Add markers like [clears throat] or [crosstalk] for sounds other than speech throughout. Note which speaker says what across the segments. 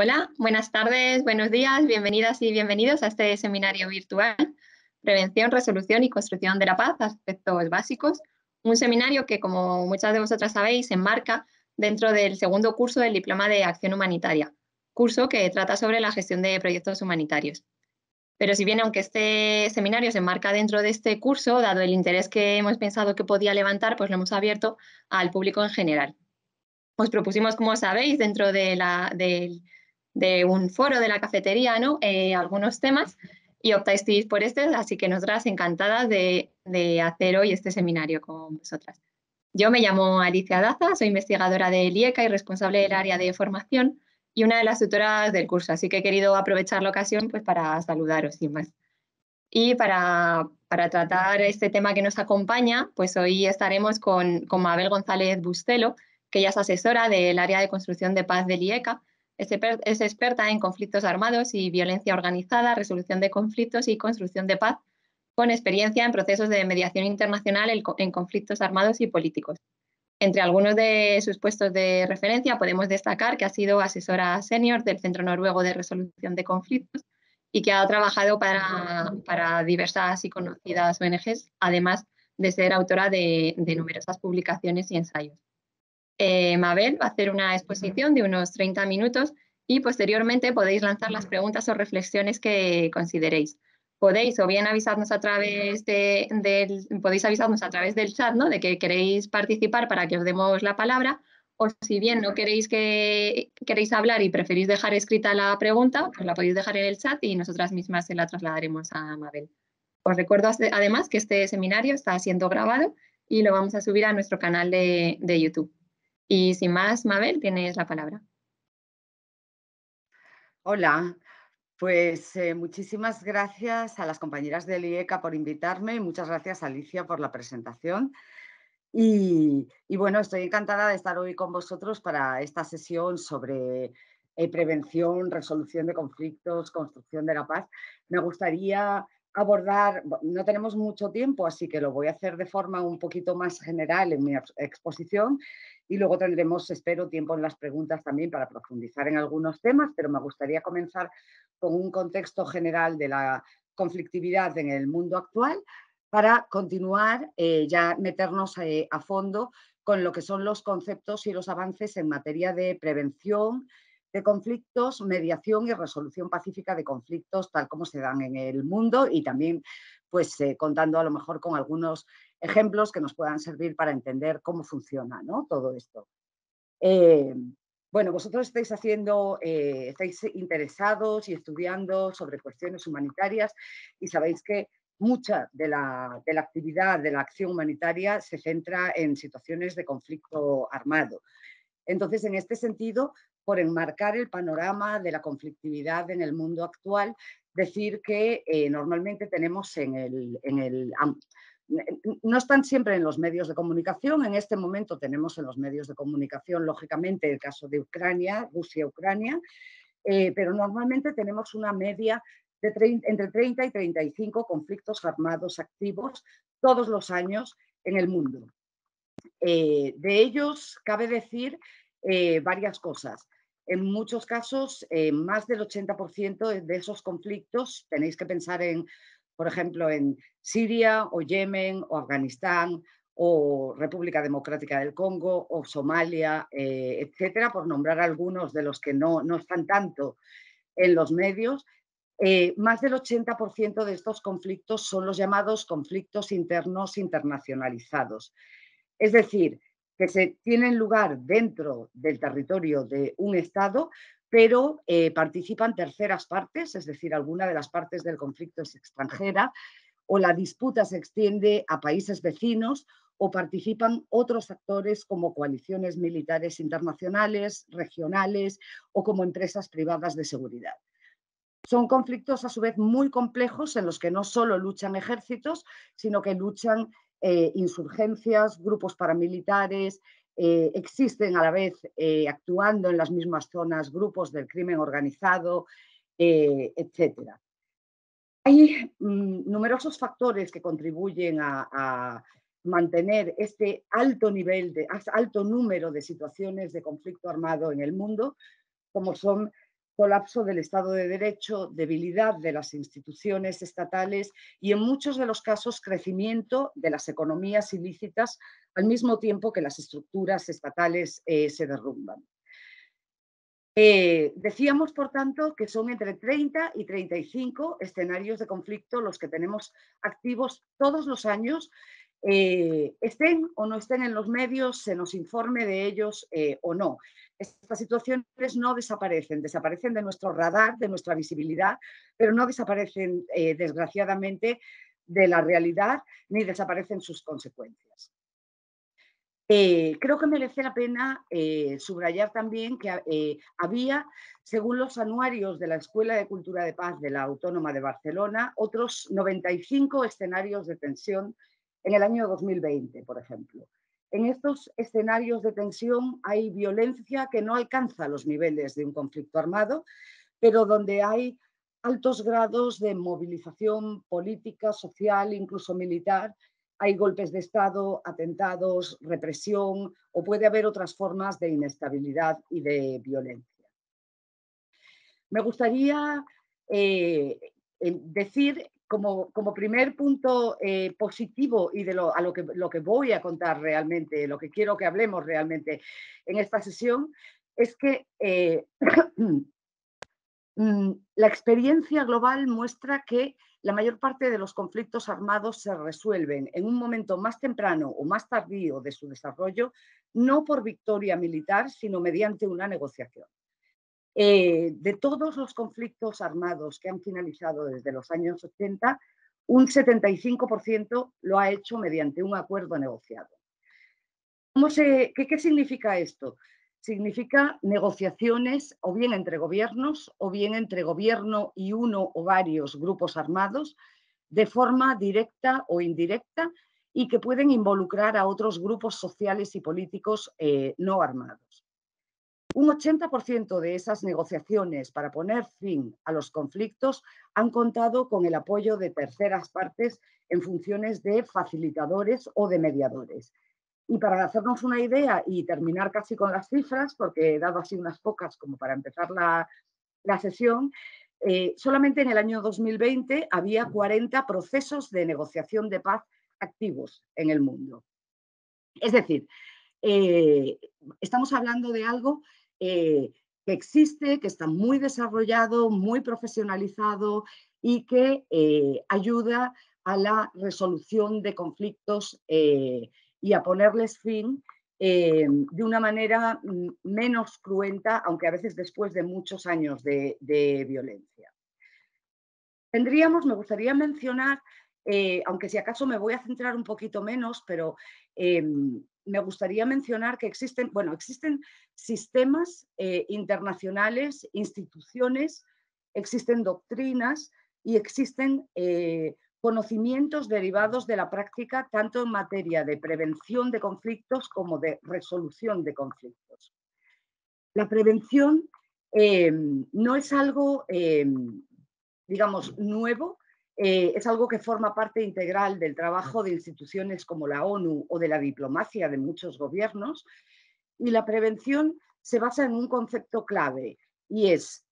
Speaker 1: Hola, buenas tardes, buenos días, bienvenidas y bienvenidos a este seminario virtual, Prevención, Resolución y Construcción de la Paz, Aspectos Básicos, un seminario que, como muchas de vosotras sabéis, se enmarca dentro del segundo curso del Diploma de Acción Humanitaria, curso que trata sobre la gestión de proyectos humanitarios. Pero si bien, aunque este seminario se enmarca dentro de este curso, dado el interés que hemos pensado que podía levantar, pues lo hemos abierto al público en general. Os propusimos, como sabéis, dentro de la, del de un foro de la cafetería, ¿no? Eh, algunos temas y optáis por este, así que nosotras encantadas de, de, hacer hoy este seminario con vosotras. Yo me llamo Alicia Daza, soy investigadora de IECA y responsable del área de formación y una de las tutoras del curso, así que he querido aprovechar la ocasión pues, para saludaros sin más. Y para, para, tratar este tema que nos acompaña, pues hoy estaremos con, con Mabel González Bustelo, que ella es asesora del área de construcción de paz del IECA es experta en conflictos armados y violencia organizada, resolución de conflictos y construcción de paz, con experiencia en procesos de mediación internacional en conflictos armados y políticos. Entre algunos de sus puestos de referencia podemos destacar que ha sido asesora senior del Centro Noruego de Resolución de Conflictos y que ha trabajado para, diversas y conocidas ONGs, además de ser autora de numerosas publicaciones y ensayos. Eh, Mabel va a hacer una exposición de unos 30 minutos y posteriormente podéis lanzar las preguntas o reflexiones que consideréis. Podéis o bien avisarnos a través de, del, podéis avisarnos a través del chat ¿no? de que queréis participar para que os demos la palabra o si bien no queréis que queréis hablar y preferís dejar escrita la pregunta, pues la podéis dejar en el chat y nosotras mismas se la trasladaremos a Mabel. Os recuerdo además que este seminario está siendo grabado y lo vamos a subir a nuestro canal de YouTube. Y sin más, Mabel, tienes la palabra.
Speaker 2: Hola, pues eh, muchísimas gracias a las compañeras del IECA por invitarme y muchas gracias a Alicia por la presentación. Y, bueno, estoy encantada de estar hoy con vosotros para esta sesión sobre eh, prevención, resolución de conflictos, construcción de la paz. Me gustaría abordar, no tenemos mucho tiempo, así que lo voy a hacer de forma un poquito más general en mi exposición y luego tendremos, espero, tiempo en las preguntas también para profundizar en algunos temas, pero me gustaría comenzar con un contexto general de la conflictividad en el mundo actual para continuar, eh, ya meternos eh, a fondo con lo que son los conceptos y los avances en materia de prevención, de conflictos, mediación y resolución pacífica de conflictos tal como se dan en el mundo y también pues eh, contando a lo mejor con algunos ejemplos que nos puedan servir para entender cómo funciona todo esto. Eh, bueno, vosotros estáis haciendo, eh, estáis interesados y estudiando sobre cuestiones humanitarias y sabéis que mucha de la, de la, actividad de la acción humanitaria se centra en situaciones de conflicto armado. Entonces, en este sentido, por enmarcar el panorama de la conflictividad en el mundo actual, decir que eh, normalmente tenemos en el, no están siempre en los medios de comunicación. En este momento tenemos en los medios de comunicación, lógicamente, el caso de Ucrania, Rusia-Ucrania, eh, pero normalmente tenemos una media de entre 30 y 35 conflictos armados activos todos los años en el mundo. Eh, de ellos, cabe decir varias cosas. En muchos casos, eh, más del 80% de esos conflictos, tenéis que pensar en, por ejemplo, en Siria o Yemen o Afganistán o República Democrática del Congo o Somalia, eh, etcétera, por nombrar algunos de los que no, están tanto en los medios. Eh, más del 80% de estos conflictos son los llamados conflictos internos internacionalizados. Es decir, que se tienen lugar dentro del territorio de un Estado, pero eh, participan terceras partes, es decir, alguna de las partes del conflicto es extranjera, o la disputa se extiende a países vecinos o participan otros actores como coaliciones militares internacionales, regionales o como empresas privadas de seguridad. Son conflictos a su vez muy complejos en los que no solo luchan ejércitos, sino que luchan eh, insurgencias, grupos paramilitares, eh, existen a la vez eh, actuando en las mismas zonas grupos del crimen organizado, etc. Hay mm, numerosos factores que contribuyen a, a mantener este alto nivel, de, alto número de situaciones de conflicto armado en el mundo, como son colapso del Estado de Derecho, debilidad de las instituciones estatales y en muchos de los casos crecimiento de las economías ilícitas al mismo tiempo que las estructuras estatales eh, se derrumban. Eh, decíamos, por tanto, que son entre 30 y 35 escenarios de conflicto los que tenemos activos todos los años eh, estén o no estén en los medios, se nos informe de ellos eh, o no. Estas situaciones no desaparecen, desaparecen de nuestro radar, de nuestra visibilidad, pero no desaparecen, eh, desgraciadamente, de la realidad ni desaparecen sus consecuencias. creo que merece la pena subrayar también que había, según los anuarios de la Escuela de Cultura de Paz de la Autónoma de Barcelona, otros 95 escenarios de tensión en el año 2020, por ejemplo. En estos escenarios de tensión hay violencia que no alcanza los niveles de un conflicto armado, pero donde hay altos grados de movilización política, social, incluso militar. Hay golpes de Estado, atentados, represión o puede haber otras formas de inestabilidad y de violencia. Me gustaría eh, decir como, primer punto eh, positivo y de lo, a lo que, voy a contar realmente, lo que quiero que hablemos realmente en esta sesión, es que eh, [clears throat] mm, la experiencia global muestra que la mayor parte de los conflictos armados se resuelven en un momento más temprano o más tardío de su desarrollo, no por victoria militar, sino mediante una negociación. Eh, de todos los conflictos armados que han finalizado desde los años 80, un 75% lo ha hecho mediante un acuerdo negociado. qué, significa esto? Significa negociaciones o bien entre gobiernos o bien entre gobierno y uno o varios grupos armados de forma directa o indirecta y que pueden involucrar a otros grupos sociales y políticos eh, no armados. Un 80% de esas negociaciones para poner fin a los conflictos han contado con el apoyo de terceras partes en funciones de facilitadores o de mediadores. Y para hacernos una idea y terminar casi con las cifras, porque he dado así unas pocas como para empezar la, sesión, eh, solamente en el año 2020 había 40 procesos de negociación de paz activos en el mundo. Es decir, eh, estamos hablando de algo eh, que existe, que está muy desarrollado, muy profesionalizado y que eh, ayuda a la resolución de conflictos eh, y a ponerles fin de una manera mm, menos cruenta, aunque a veces después de muchos años de, violencia. Tendríamos, me gustaría mencionar, aunque si acaso me voy a centrar un poquito menos, pero em, me gustaría mencionar que existen, bueno, existen sistemas eh, internacionales, instituciones, existen doctrinas y existen eh, conocimientos derivados de la práctica tanto en materia de prevención de conflictos como de resolución de conflictos. La prevención eh, no es algo, digamos, nuevo, eh, es algo que forma parte integral del trabajo de instituciones como la ONU o de la diplomacia de muchos gobiernos. Y la prevención se basa en un concepto clave y es,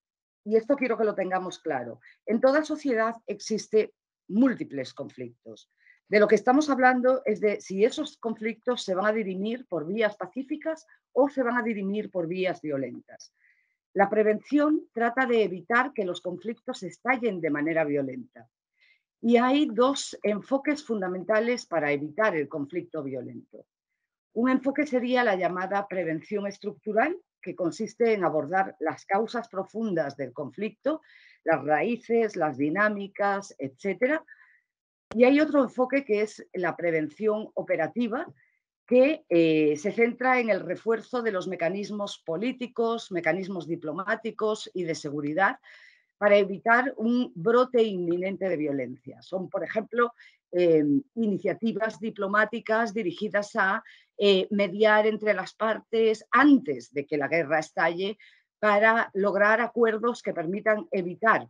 Speaker 2: y esto quiero que lo tengamos claro, en toda sociedad existe múltiples conflictos. De lo que estamos hablando es de si esos conflictos se van a dirimir por vías pacíficas o se van a dirimir por vías violentas. La prevención trata de evitar que los conflictos estallen de manera violenta. Y hay dos enfoques fundamentales para evitar el conflicto violento. Un enfoque sería la llamada prevención estructural, que consiste en abordar las causas profundas del conflicto, las raíces, las dinámicas, etc. Y hay otro enfoque que es la prevención operativa, que eh, se centra en el refuerzo de los mecanismos políticos, mecanismos diplomáticos y de seguridad para evitar un brote inminente de violencia. Son, por ejemplo, em, iniciativas diplomáticas dirigidas a eh, mediar entre las partes antes de que la guerra estalle para lograr acuerdos que permitan evitar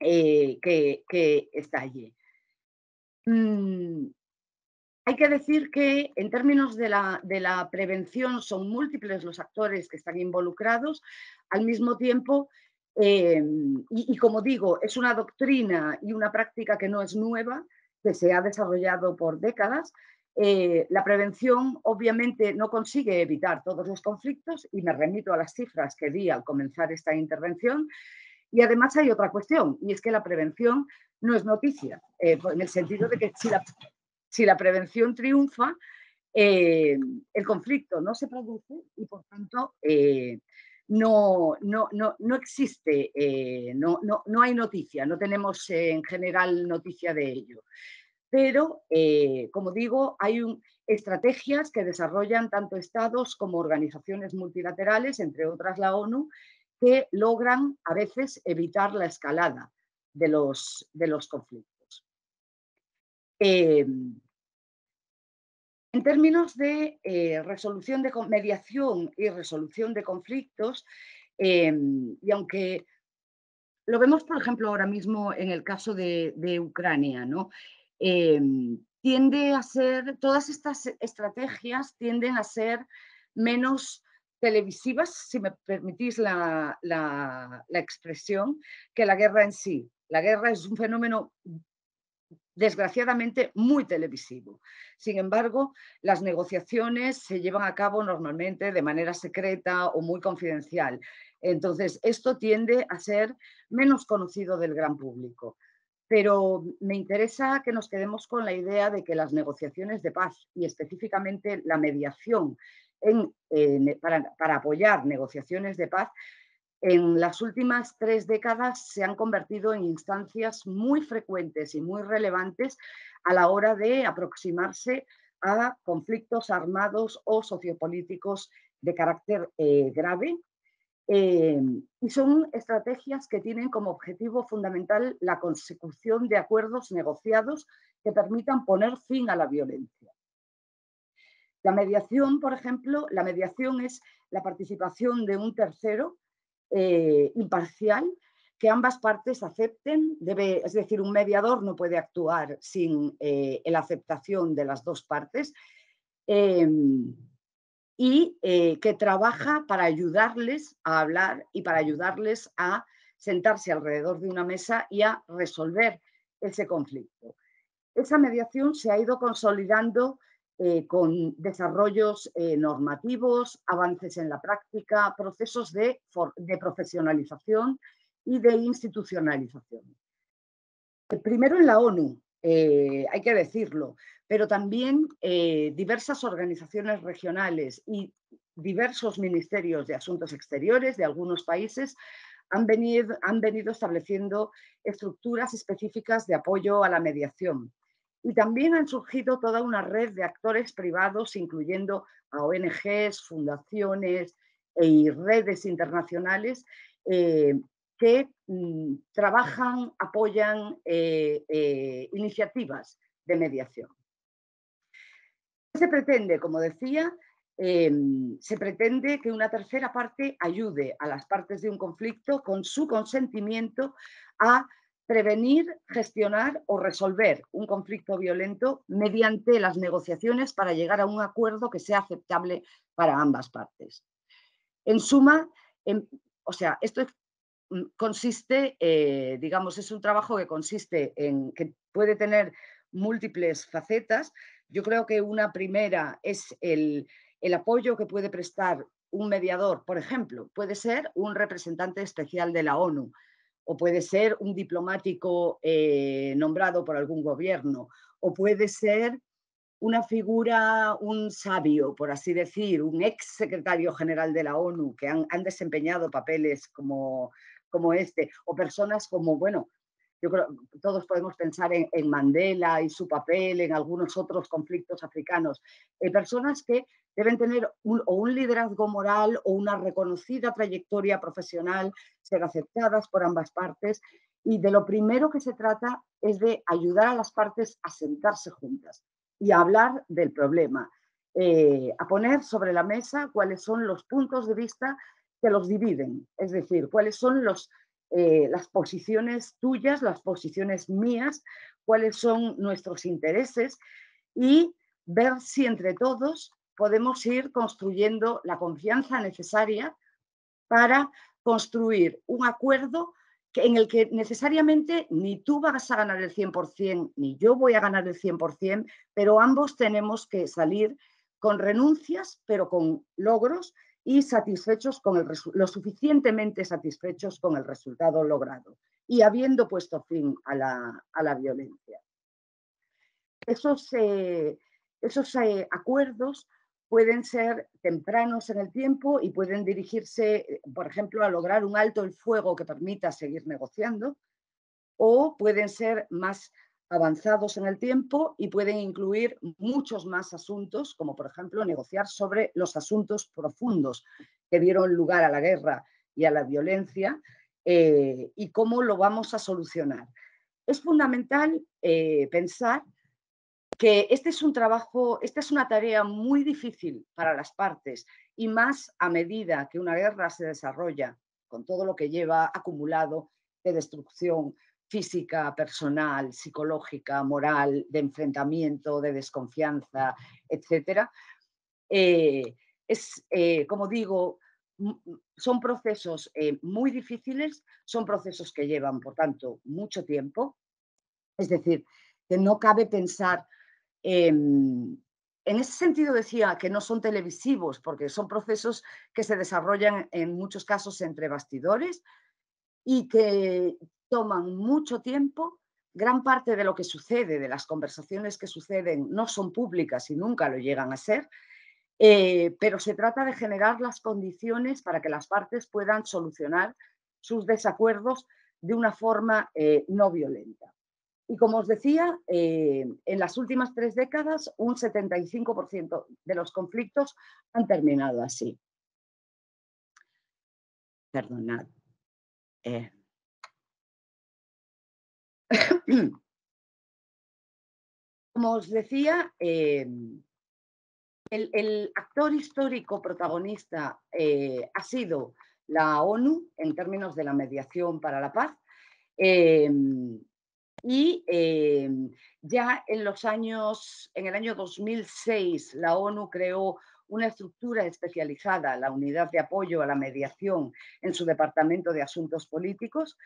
Speaker 2: eh, que, estalle.
Speaker 3: Mm,
Speaker 2: hay que decir que en términos de la, de la, prevención son múltiples los actores que están involucrados. Al mismo tiempo, Em, y, como digo, es una doctrina y una práctica que no es nueva, que se ha desarrollado por décadas. Eh, la prevención obviamente no consigue evitar todos los conflictos y me remito a las cifras que di al comenzar esta intervención. Y además hay otra cuestión, y es que la prevención no es noticia, eh, en el sentido de que si la prevención triunfa, eh, el conflicto no se produce y por tanto no, no, no, no existe, eh, no, hay noticia, no tenemos eh, en general noticia de ello. Pero, eh, como digo, hay estrategias que desarrollan tanto estados como organizaciones multilaterales, entre otras la ONU, que logran a veces evitar la escalada de los, de los conflictos. Em, en términos de eh, resolución de mediación y resolución de conflictos, em, y aunque lo vemos, por ejemplo, ahora mismo en el caso de, Ucrania, em, tiende a ser, todas estas estrategias tienden a ser menos televisivas, si me permitís la expresión, que la guerra en sí. La guerra es un fenómeno desgraciadamente muy televisivo. Sin embargo, las negociaciones se llevan a cabo normalmente de manera secreta o muy confidencial. Entonces, esto tiende a ser menos conocido del gran público. Pero me interesa que nos quedemos con la idea de que las negociaciones de paz y específicamente la mediación para apoyar negociaciones de paz en las últimas tres décadas se han convertido en instancias muy frecuentes y muy relevantes a la hora de aproximarse a conflictos armados o sociopolíticos de carácter eh, grave. Em, y son estrategias que tienen como objetivo fundamental la consecución de acuerdos negociados que permitan poner fin a la violencia. La mediación, por ejemplo, la mediación es la participación de un tercero eh, imparcial, que ambas partes acepten, debe, es decir, un mediador no puede actuar sin eh, la aceptación de las dos partes em, y eh, que trabaja para ayudarles a hablar y para ayudarles a sentarse alrededor de una mesa y a resolver ese conflicto. Esa mediación se ha ido consolidando eh, con desarrollos eh, normativos, avances en la práctica, procesos de, profesionalización y de institucionalización. Eh, primero en la ONU, hay que decirlo, pero también diversas organizaciones regionales y diversos ministerios de asuntos exteriores de algunos países han venido estableciendo estructuras específicas de apoyo a la mediación y también han surgido toda una red de actores privados, incluyendo a ONGs, fundaciones e, y redes internacionales eh, que mm, trabajan, apoyan eh, eh, iniciativas de mediación. se pretende? Como decía, se pretende que una tercera parte ayude a las partes de un conflicto con su consentimiento a prevenir, gestionar o resolver un conflicto violento mediante las negociaciones para llegar a un acuerdo que sea aceptable para ambas partes. En suma, o sea, esto mm, consiste, eh, digamos, es un trabajo que consiste en que puede tener múltiples facetas. Yo creo que una primera es el apoyo que puede prestar un mediador, por ejemplo, puede ser un representante especial de la ONU, o puede ser un diplomático eh, nombrado por algún gobierno, o puede ser una figura, un sabio, por así decir, un ex secretario general de la ONU, que han, desempeñado papeles como, como este, o personas como, bueno, yo creo todos podemos pensar en, Mandela y su papel en algunos otros conflictos africanos. Eh, personas que deben tener un, o un liderazgo moral o una reconocida trayectoria profesional, ser aceptadas por ambas partes. Y de lo primero que se trata es de ayudar a las partes a sentarse juntas y a hablar del problema, eh, a poner sobre la mesa cuáles son los puntos de vista que los dividen, es decir, cuáles son los, eh, las posiciones tuyas, las posiciones mías, cuáles son nuestros intereses y ver si entre todos podemos ir construyendo la confianza necesaria para construir un acuerdo en el que necesariamente ni tú vas a ganar el 100%, ni yo voy a ganar el 100%, pero ambos tenemos que salir con renuncias, pero con logros y satisfechos con el lo suficientemente satisfechos con el resultado logrado y habiendo puesto fin a la, violencia. Esos, eh, esos eh, acuerdos pueden ser tempranos en el tiempo y pueden dirigirse, por ejemplo, a lograr un alto el fuego que permita seguir negociando, o pueden ser más avanzados en el tiempo y pueden incluir muchos más asuntos, como por ejemplo negociar sobre los asuntos profundos que dieron lugar a la guerra y a la violencia eh, y cómo lo vamos a solucionar. Es fundamental eh, pensar que este es un trabajo, esta es una tarea muy difícil para las partes y más a medida que una guerra se desarrolla con todo lo que lleva acumulado de destrucción, física, personal, psicológica, moral, de enfrentamiento, de desconfianza, etc. Eh, es, eh, como digo, son procesos eh, muy difíciles, son procesos que llevan, por tanto, mucho tiempo. Es decir, que no cabe pensar, en ese sentido decía que no son televisivos, porque son procesos que se desarrollan en muchos casos entre bastidores y que toman mucho tiempo, gran parte de lo que sucede, de las conversaciones que suceden, no son públicas y nunca lo llegan a ser, eh, pero se trata de generar las condiciones para que las partes puedan solucionar sus desacuerdos de una forma eh, no violenta. Y como os decía, eh, en las últimas tres décadas un
Speaker 3: 75% de los conflictos han terminado así. Perdonad. [clears throat] Como os decía, eh, el, actor histórico protagonista eh,
Speaker 2: ha sido la ONU en términos de la mediación para la paz. Em, y em, ya en los años, en el año 2006, la ONU creó una estructura especializada, la Unidad de Apoyo a la Mediación, en su Departamento de Asuntos Políticos.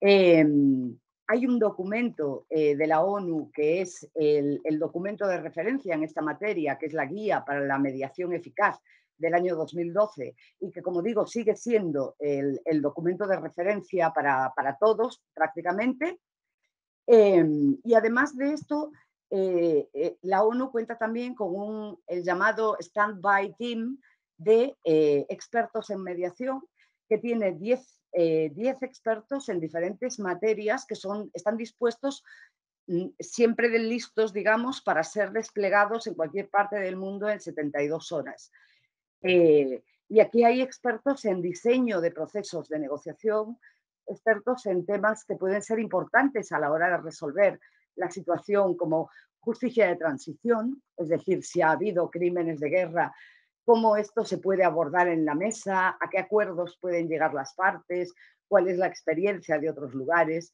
Speaker 2: Em, hay un documento eh, de la ONU que es el, documento de referencia en esta materia, que es la Guía para la Mediación Eficaz del año 2012 y que, como digo, sigue siendo el, documento de referencia para, todos prácticamente. Em, y además de esto, eh, eh, la ONU cuenta también con un, el llamado Standby Team de expertos en mediación que tiene 10 eh, expertos en diferentes materias que son, están dispuestos mm, siempre listos, digamos, para ser desplegados en cualquier parte del mundo en 72 horas. Eh, y aquí hay expertos en diseño de procesos de negociación, expertos en temas que pueden ser importantes a la hora de resolver la situación como justicia de transición, es decir, si ha habido crímenes de guerra, cómo esto se puede abordar en la mesa, a qué acuerdos pueden llegar las partes, cuál es la experiencia de otros lugares,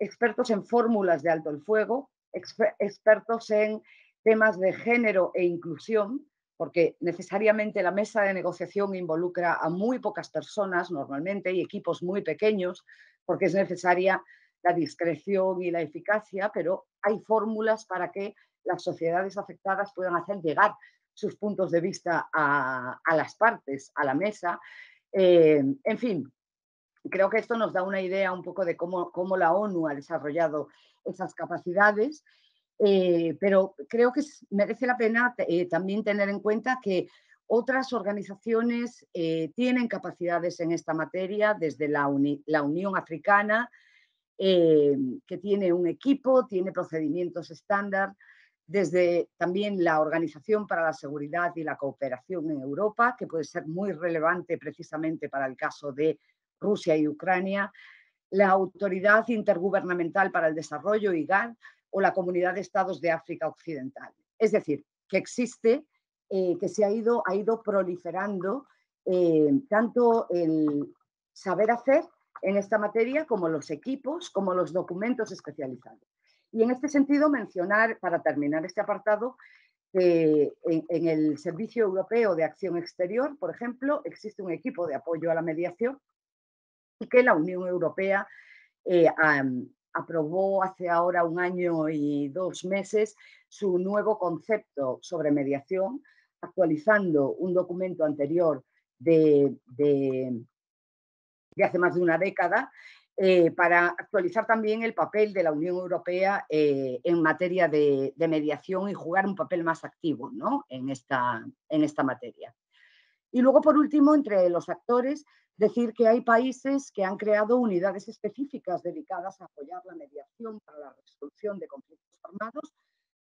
Speaker 2: expertos en fórmulas de alto el fuego, expertos en temas de género e inclusión, porque necesariamente la mesa de negociación involucra a muy pocas personas normalmente y equipos muy pequeños, porque es necesaria la discreción y la eficacia, pero hay fórmulas para que las sociedades afectadas puedan hacer llegar sus puntos de vista a, las partes, a la mesa. Eh, en fin, creo que esto nos da una idea un poco de cómo, la ONU ha desarrollado esas capacidades, eh, pero creo que merece la pena eh, también tener en cuenta que otras organizaciones tienen capacidades en esta materia, desde la, la Unión Africana, que tiene un equipo, tiene procedimientos estándar desde también la Organización para la Seguridad y la Cooperación en Europa, que puede ser muy relevante precisamente para el caso de Rusia y Ucrania, la Autoridad Intergubernamental para el Desarrollo, IGAD, o la Comunidad de Estados de África Occidental. Es decir, que existe, eh, que se ha ido, ha ido proliferando eh, tanto el saber hacer en esta materia como los equipos, como los documentos especializados. Y en este sentido, mencionar, para terminar este apartado, que en, el Servicio Europeo de Acción Exterior, por ejemplo, existe un equipo de apoyo a la mediación y que la Unión Europea eh, aprobó hace ahora un año y dos meses su nuevo concepto sobre mediación, actualizando un documento anterior de hace más de una década eh, para actualizar también el papel de la Unión Europea eh, en materia de, mediación y jugar un papel más activo en, esta, en esta materia. Y luego, por último, entre los actores, decir que hay países que han creado unidades específicas dedicadas a apoyar la mediación para la resolución de conflictos armados,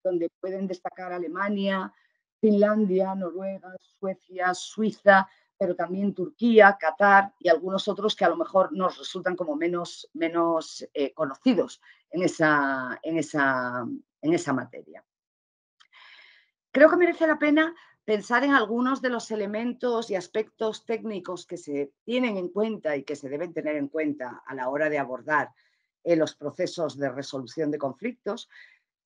Speaker 2: donde pueden destacar Alemania, Finlandia, Noruega, Suecia, Suiza, pero también Turquía, Qatar y algunos otros que a lo mejor nos resultan como menos, menos eh, conocidos en esa, en, esa, en esa materia. Creo que merece la pena pensar en algunos de los elementos y aspectos técnicos que se tienen en cuenta y que se deben tener en cuenta a la hora de abordar eh, los procesos de resolución de conflictos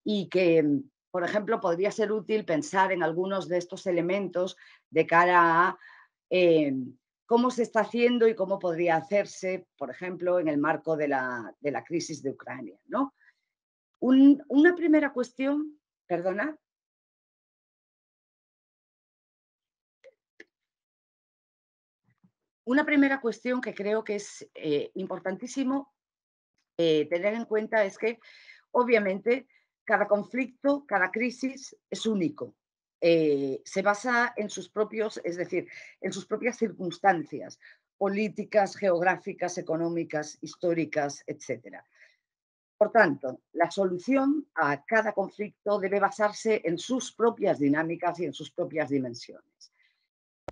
Speaker 2: y que por ejemplo, podría ser útil pensar en algunos de estos elementos de cara a eh, cómo se está haciendo y cómo podría hacerse, por ejemplo, en el marco de la,
Speaker 3: crisis de Ucrania. una primera cuestión, perdona. Una primera cuestión que creo que es eh, importantísimo eh,
Speaker 2: tener en cuenta es que, obviamente, cada conflicto, cada crisis es único. Eh, se basa en sus propios, es decir, en sus propias circunstancias políticas, geográficas, económicas, históricas, etc. Por tanto, la solución a cada conflicto debe basarse en sus propias dinámicas y en sus propias dimensiones.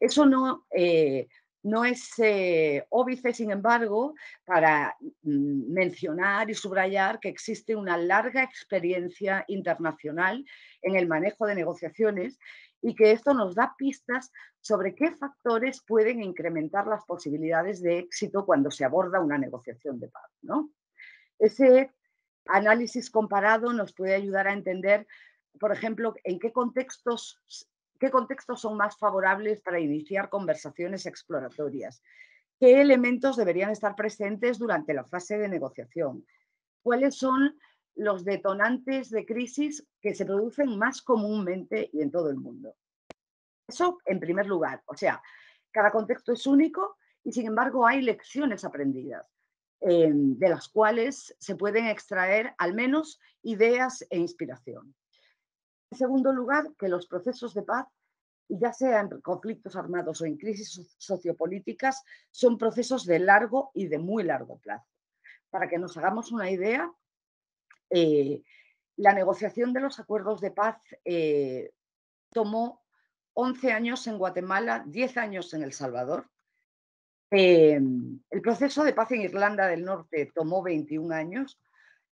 Speaker 2: Eso no, eh, no es eh, óbice, sin embargo, para mencionar y subrayar que existe una larga experiencia internacional en el manejo de negociaciones y que esto nos da pistas sobre qué factores pueden incrementar las posibilidades de éxito cuando se aborda una negociación de paz. ¿no? Ese análisis comparado nos puede ayudar a entender, por ejemplo, en qué contextos qué contextos son más favorables para iniciar conversaciones exploratorias, qué elementos deberían estar presentes durante la fase de negociación, cuáles son los detonantes de crisis que se producen más comúnmente y en todo el mundo. Eso en primer lugar, o sea, cada contexto es único y sin embargo hay lecciones aprendidas. Eh, de las cuales se pueden extraer al menos ideas e inspiración. En segundo lugar, que los procesos de paz, ya sea en conflictos armados o en crisis sociopolíticas, son procesos de largo y de muy largo plazo. Para que nos hagamos una idea, eh, la negociación de los acuerdos de paz eh, tomó 11 años en Guatemala, 10 años en El Salvador. Em, el proceso de paz en Irlanda del Norte tomó 21 años,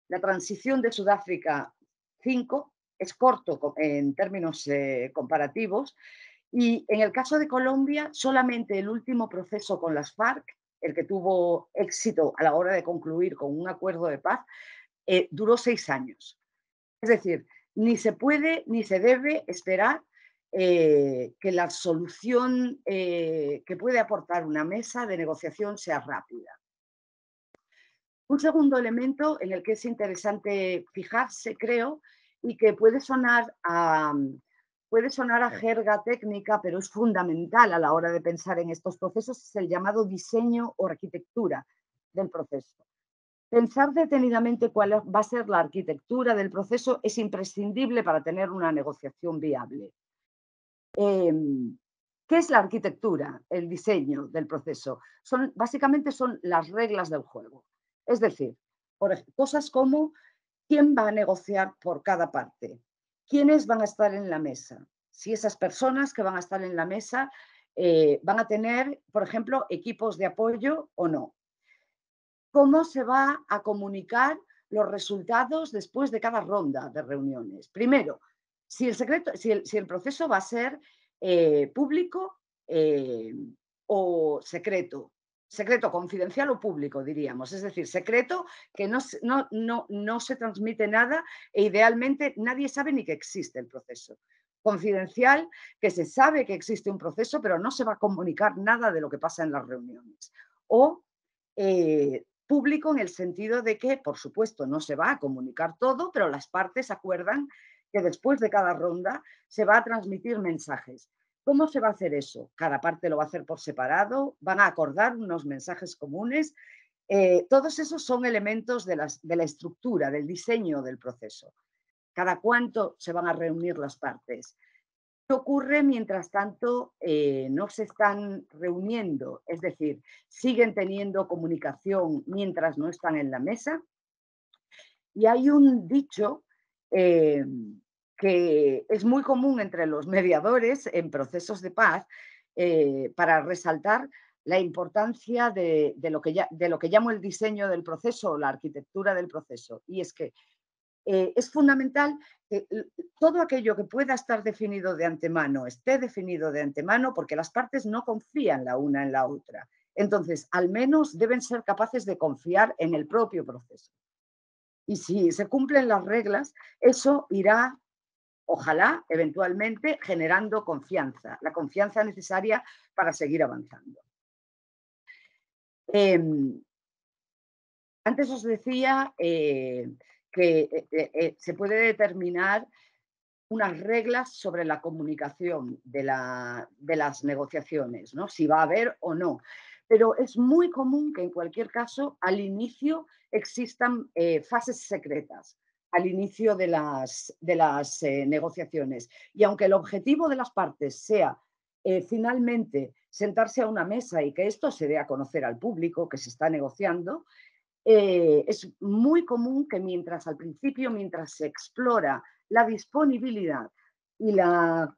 Speaker 2: la transición de Sudáfrica 5 es corto en términos eh, comparativos. Y en el caso de Colombia, solamente el último proceso con las FARC, el que tuvo éxito a la hora de concluir con un acuerdo de paz, eh, duró seis años. Es decir, ni se puede ni se debe esperar eh, que la solución que puede aportar una mesa de negociación sea rápida. Un segundo elemento en el que es interesante fijarse, creo, y que puede sonar a, puede sonar a jerga técnica, pero es fundamental a la hora de pensar en estos procesos, es el llamado diseño o arquitectura del proceso. Pensar detenidamente cuál va a ser la arquitectura del proceso es imprescindible para tener una negociación viable. Em, ¿Qué es la arquitectura, el diseño del proceso? Son, básicamente son las reglas del juego. Es decir, cosas como quién va a negociar por cada parte, quiénes van a estar en la mesa, si esas personas que van a estar en la mesa eh, van a tener, por ejemplo, equipos de apoyo o no, cómo se va a comunicar los resultados después de cada ronda de reuniones. Primero, si el, secreto, si el, proceso va a ser eh, público eh, o secreto secreto confidencial o público, diríamos. Es decir, secreto que no, se transmite nada e idealmente nadie sabe ni que existe el proceso. Confidencial, que se sabe que existe un proceso, pero no se va a comunicar nada de lo que pasa en las reuniones. O eh, público en el sentido de que, por supuesto, no se va a comunicar todo, pero las partes acuerdan que después de cada ronda se va a transmitir mensajes. ¿Cómo se va a hacer eso? ¿Cada parte lo va a hacer por separado? ¿Van a acordar unos mensajes comunes? Eh, todos esos son elementos de, la estructura, del diseño del proceso. ¿Cada cuánto se van a reunir las partes? ¿Qué ocurre mientras tanto eh, no se están reuniendo? Es decir, siguen teniendo comunicación mientras no están en la mesa. Y hay un dicho eh, que es muy común entre los mediadores en procesos de paz eh, para resaltar la importancia de, lo que ya, de, lo que llamo el diseño del proceso o la arquitectura del proceso. Y es que eh, es fundamental que todo aquello que pueda estar definido de antemano esté definido de antemano porque las partes no confían la una en la otra. Entonces, al menos deben ser capaces de confiar en el propio proceso. Y si se cumplen las reglas, eso irá ojalá eventualmente generando confianza, la confianza necesaria para seguir avanzando. Em, antes os decía eh, que eh, eh, se puede determinar unas reglas sobre la comunicación de, de las negociaciones, ¿no? si va a haber o no. Pero es muy común que en cualquier caso al inicio existan fases secretas, al inicio de las, de las eh, negociaciones. Y aunque el objetivo de las partes sea eh, finalmente sentarse a una mesa y que esto se dé a conocer al público que se está negociando, eh, es muy común que mientras al principio, mientras se explora la disponibilidad y la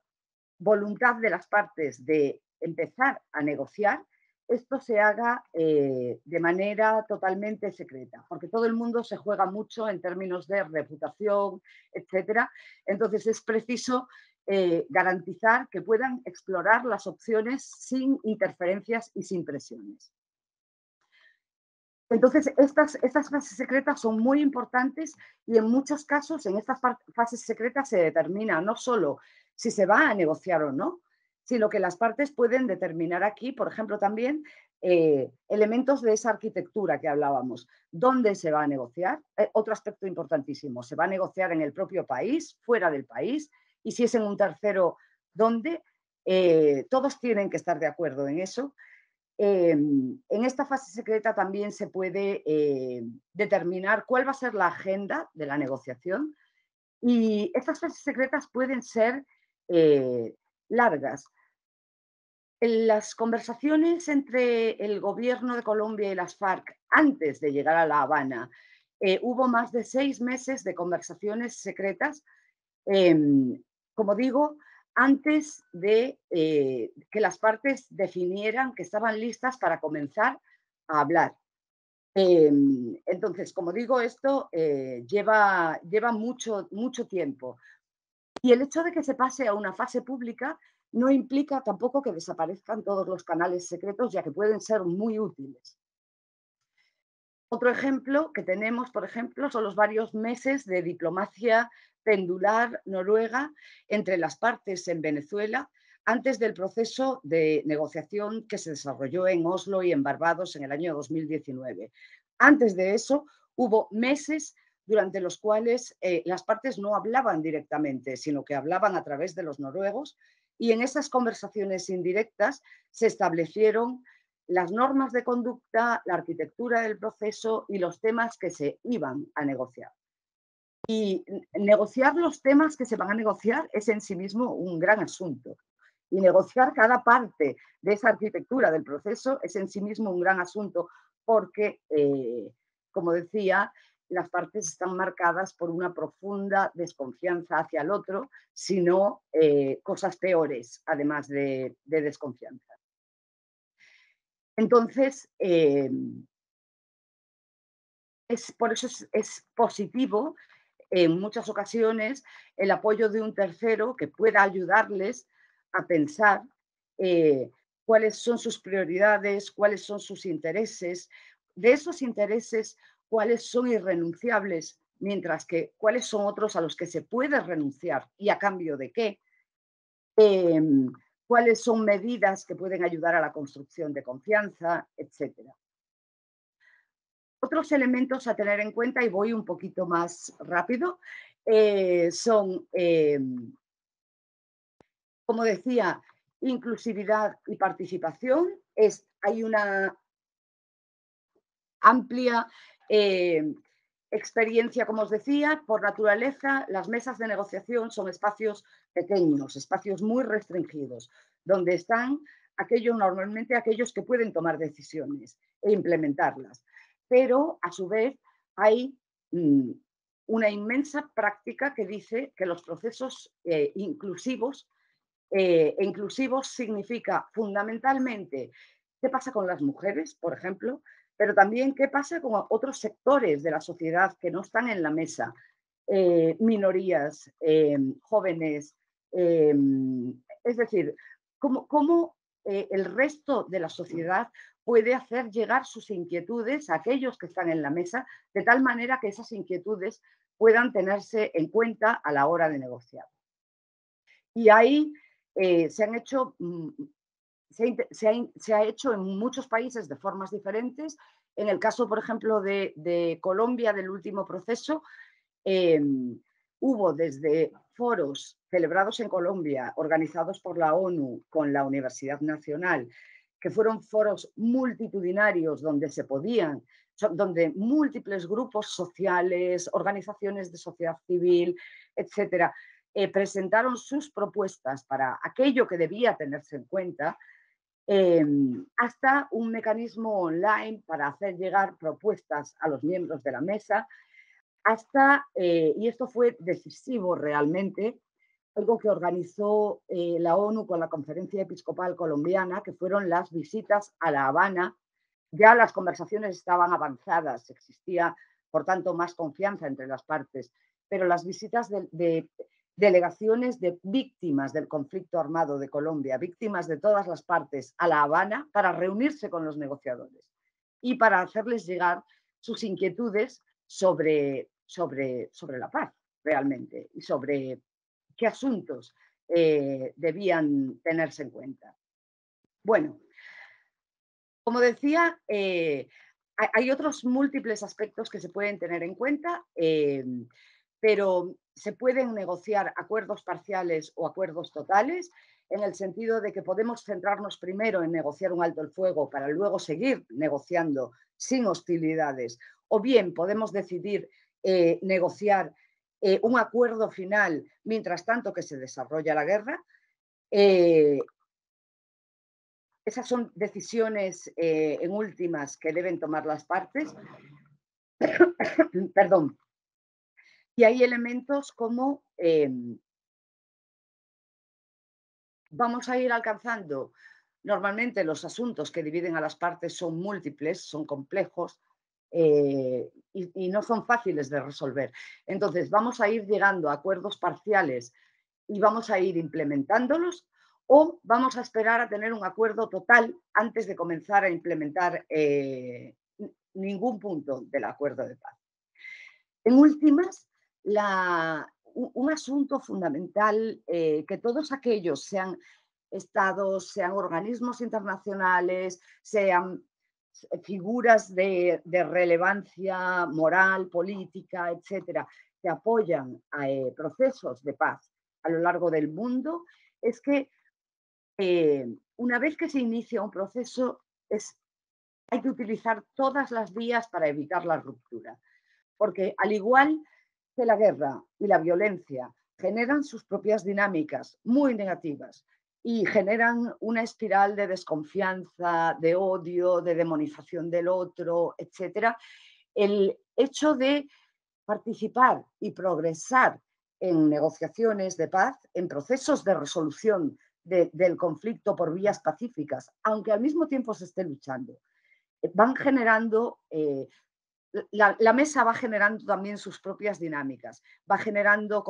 Speaker 2: voluntad de las partes de empezar a negociar, esto se haga eh, de manera totalmente secreta, porque todo el mundo se juega mucho en términos de reputación, etcétera. Entonces es preciso eh, garantizar que puedan explorar las opciones sin interferencias y sin presiones. Entonces, estas, estas fases secretas son muy importantes y en muchos casos en estas fases secretas se determina no solo si se va a negociar o no, sino que las partes pueden determinar aquí, por ejemplo, también eh, elementos de esa arquitectura que hablábamos. ¿Dónde se va a negociar? Eh, otro aspecto importantísimo, ¿se va a negociar en el propio país, fuera del país? Y si es en un tercero, ¿dónde? Eh, todos tienen que estar de acuerdo en eso. Em, en esta fase secreta también se puede determinar cuál va a ser la agenda de la negociación y estas fases secretas pueden ser largas las conversaciones entre el gobierno de Colombia y las FARC antes de llegar a La Habana, eh, hubo más de seis meses de conversaciones secretas, em, como digo, antes de eh, que las partes definieran que estaban listas para comenzar a hablar. Em, entonces, como digo, esto eh, lleva, lleva mucho, mucho tiempo. Y el hecho de que se pase a una fase pública no implica tampoco que desaparezcan todos los canales secretos, ya que pueden ser muy útiles. Otro ejemplo que tenemos, por ejemplo, son los varios meses de diplomacia pendular noruega entre las partes en Venezuela antes del proceso de negociación que se desarrolló en Oslo y en Barbados en el año 2019. Antes de eso, hubo meses durante los cuales eh, las partes no hablaban directamente, sino que hablaban a través de los noruegos y en esas conversaciones indirectas se establecieron las normas de conducta, la arquitectura del proceso y los temas que se iban a negociar. Y negociar los temas que se van a negociar es en sí mismo un gran asunto. Y negociar cada parte de esa arquitectura del proceso es en sí mismo un gran asunto porque, eh, como decía, las partes están marcadas por una profunda desconfianza hacia el otro, sino eh, cosas peores, además de, desconfianza.
Speaker 3: Entonces, eh, es, por eso es,
Speaker 2: positivo en muchas ocasiones el apoyo de un tercero que pueda ayudarles a pensar eh, cuáles son sus prioridades, cuáles son sus intereses. De esos intereses, cuáles son irrenunciables, mientras que cuáles son otros a los que se puede renunciar y a cambio de qué, em, cuáles son medidas que pueden ayudar a la construcción de confianza, etc. Otros elementos a tener en cuenta, y voy un poquito más rápido, eh, son, em, como decía, inclusividad y participación. hay una amplia eh, experiencia, como os decía, por naturaleza, las mesas de negociación son espacios pequeños, espacios muy restringidos, donde están aquellos, normalmente aquellos que pueden tomar decisiones e implementarlas. Pero, a su vez, hay mm, una inmensa práctica que dice que los procesos eh, inclusivos, eh, inclusivos significa fundamentalmente qué pasa con las mujeres, por ejemplo, pero también qué pasa con otros sectores de la sociedad que no están en la mesa, eh, minorías, eh, jóvenes, eh, es decir, cómo, el resto de la sociedad puede hacer llegar sus inquietudes a aquellos que están en la mesa, de tal manera que esas inquietudes puedan tenerse en cuenta a la hora de negociar. Y ahí se han hecho mm, se, ha, hecho en muchos países de formas diferentes. En el caso, por ejemplo, de, Colombia, del último proceso, em, hubo desde foros celebrados en Colombia, organizados por la ONU con la Universidad Nacional, que fueron foros multitudinarios donde se podían, donde múltiples grupos sociales, organizaciones de sociedad civil, etcétera, eh, presentaron sus propuestas para aquello que debía tenerse en cuenta Em, hasta un mecanismo online para hacer llegar propuestas a los miembros de la mesa, hasta, eh, y esto fue decisivo realmente, algo que organizó eh, la ONU con la Conferencia Episcopal Colombiana, que fueron las visitas a La Habana. Ya las conversaciones estaban avanzadas, existía, por tanto, más confianza entre las partes, pero las visitas de delegaciones de víctimas del conflicto armado de Colombia, víctimas de todas las partes, a La Habana para reunirse con los negociadores y para hacerles llegar sus inquietudes sobre, sobre, sobre la paz realmente y sobre qué asuntos eh, debían tenerse en cuenta. Bueno, como decía, eh, hay otros múltiples aspectos que se pueden tener en cuenta. Eh, pero se pueden negociar acuerdos parciales o acuerdos totales en el sentido de que podemos centrarnos primero en negociar un alto el fuego para luego seguir negociando sin hostilidades, o bien podemos decidir eh, negociar eh, un acuerdo final mientras tanto que se desarrolla la guerra. Eh, esas son decisiones en últimas que deben tomar las partes. [coughs] Perdón. Y hay elementos como em, vamos a ir alcanzando. Normalmente los asuntos que dividen a las partes son múltiples, son complejos eh, y, no son fáciles de resolver. Entonces, vamos a ir llegando a acuerdos parciales y vamos a ir implementándolos o vamos a esperar a tener un acuerdo total antes de comenzar a implementar eh, ningún punto del acuerdo de paz. En últimas, un asunto fundamental eh, que todos aquellos, sean estados, sean organismos internacionales, sean figuras de, relevancia moral, política, etcétera, que apoyan a eh, procesos de paz a lo largo del mundo, es que eh, una vez que se inicia un proceso, hay que utilizar todas las vías para evitar la ruptura. Porque al igual la guerra y la violencia generan sus propias dinámicas muy negativas y generan una espiral de desconfianza, de odio, de demonización del otro, etc., el hecho de participar y progresar en negociaciones de paz, en procesos de resolución del conflicto por vías pacíficas, aunque al mismo tiempo se esté luchando, eh, van generando eh, la, mesa va generando también sus propias dinámicas, va generando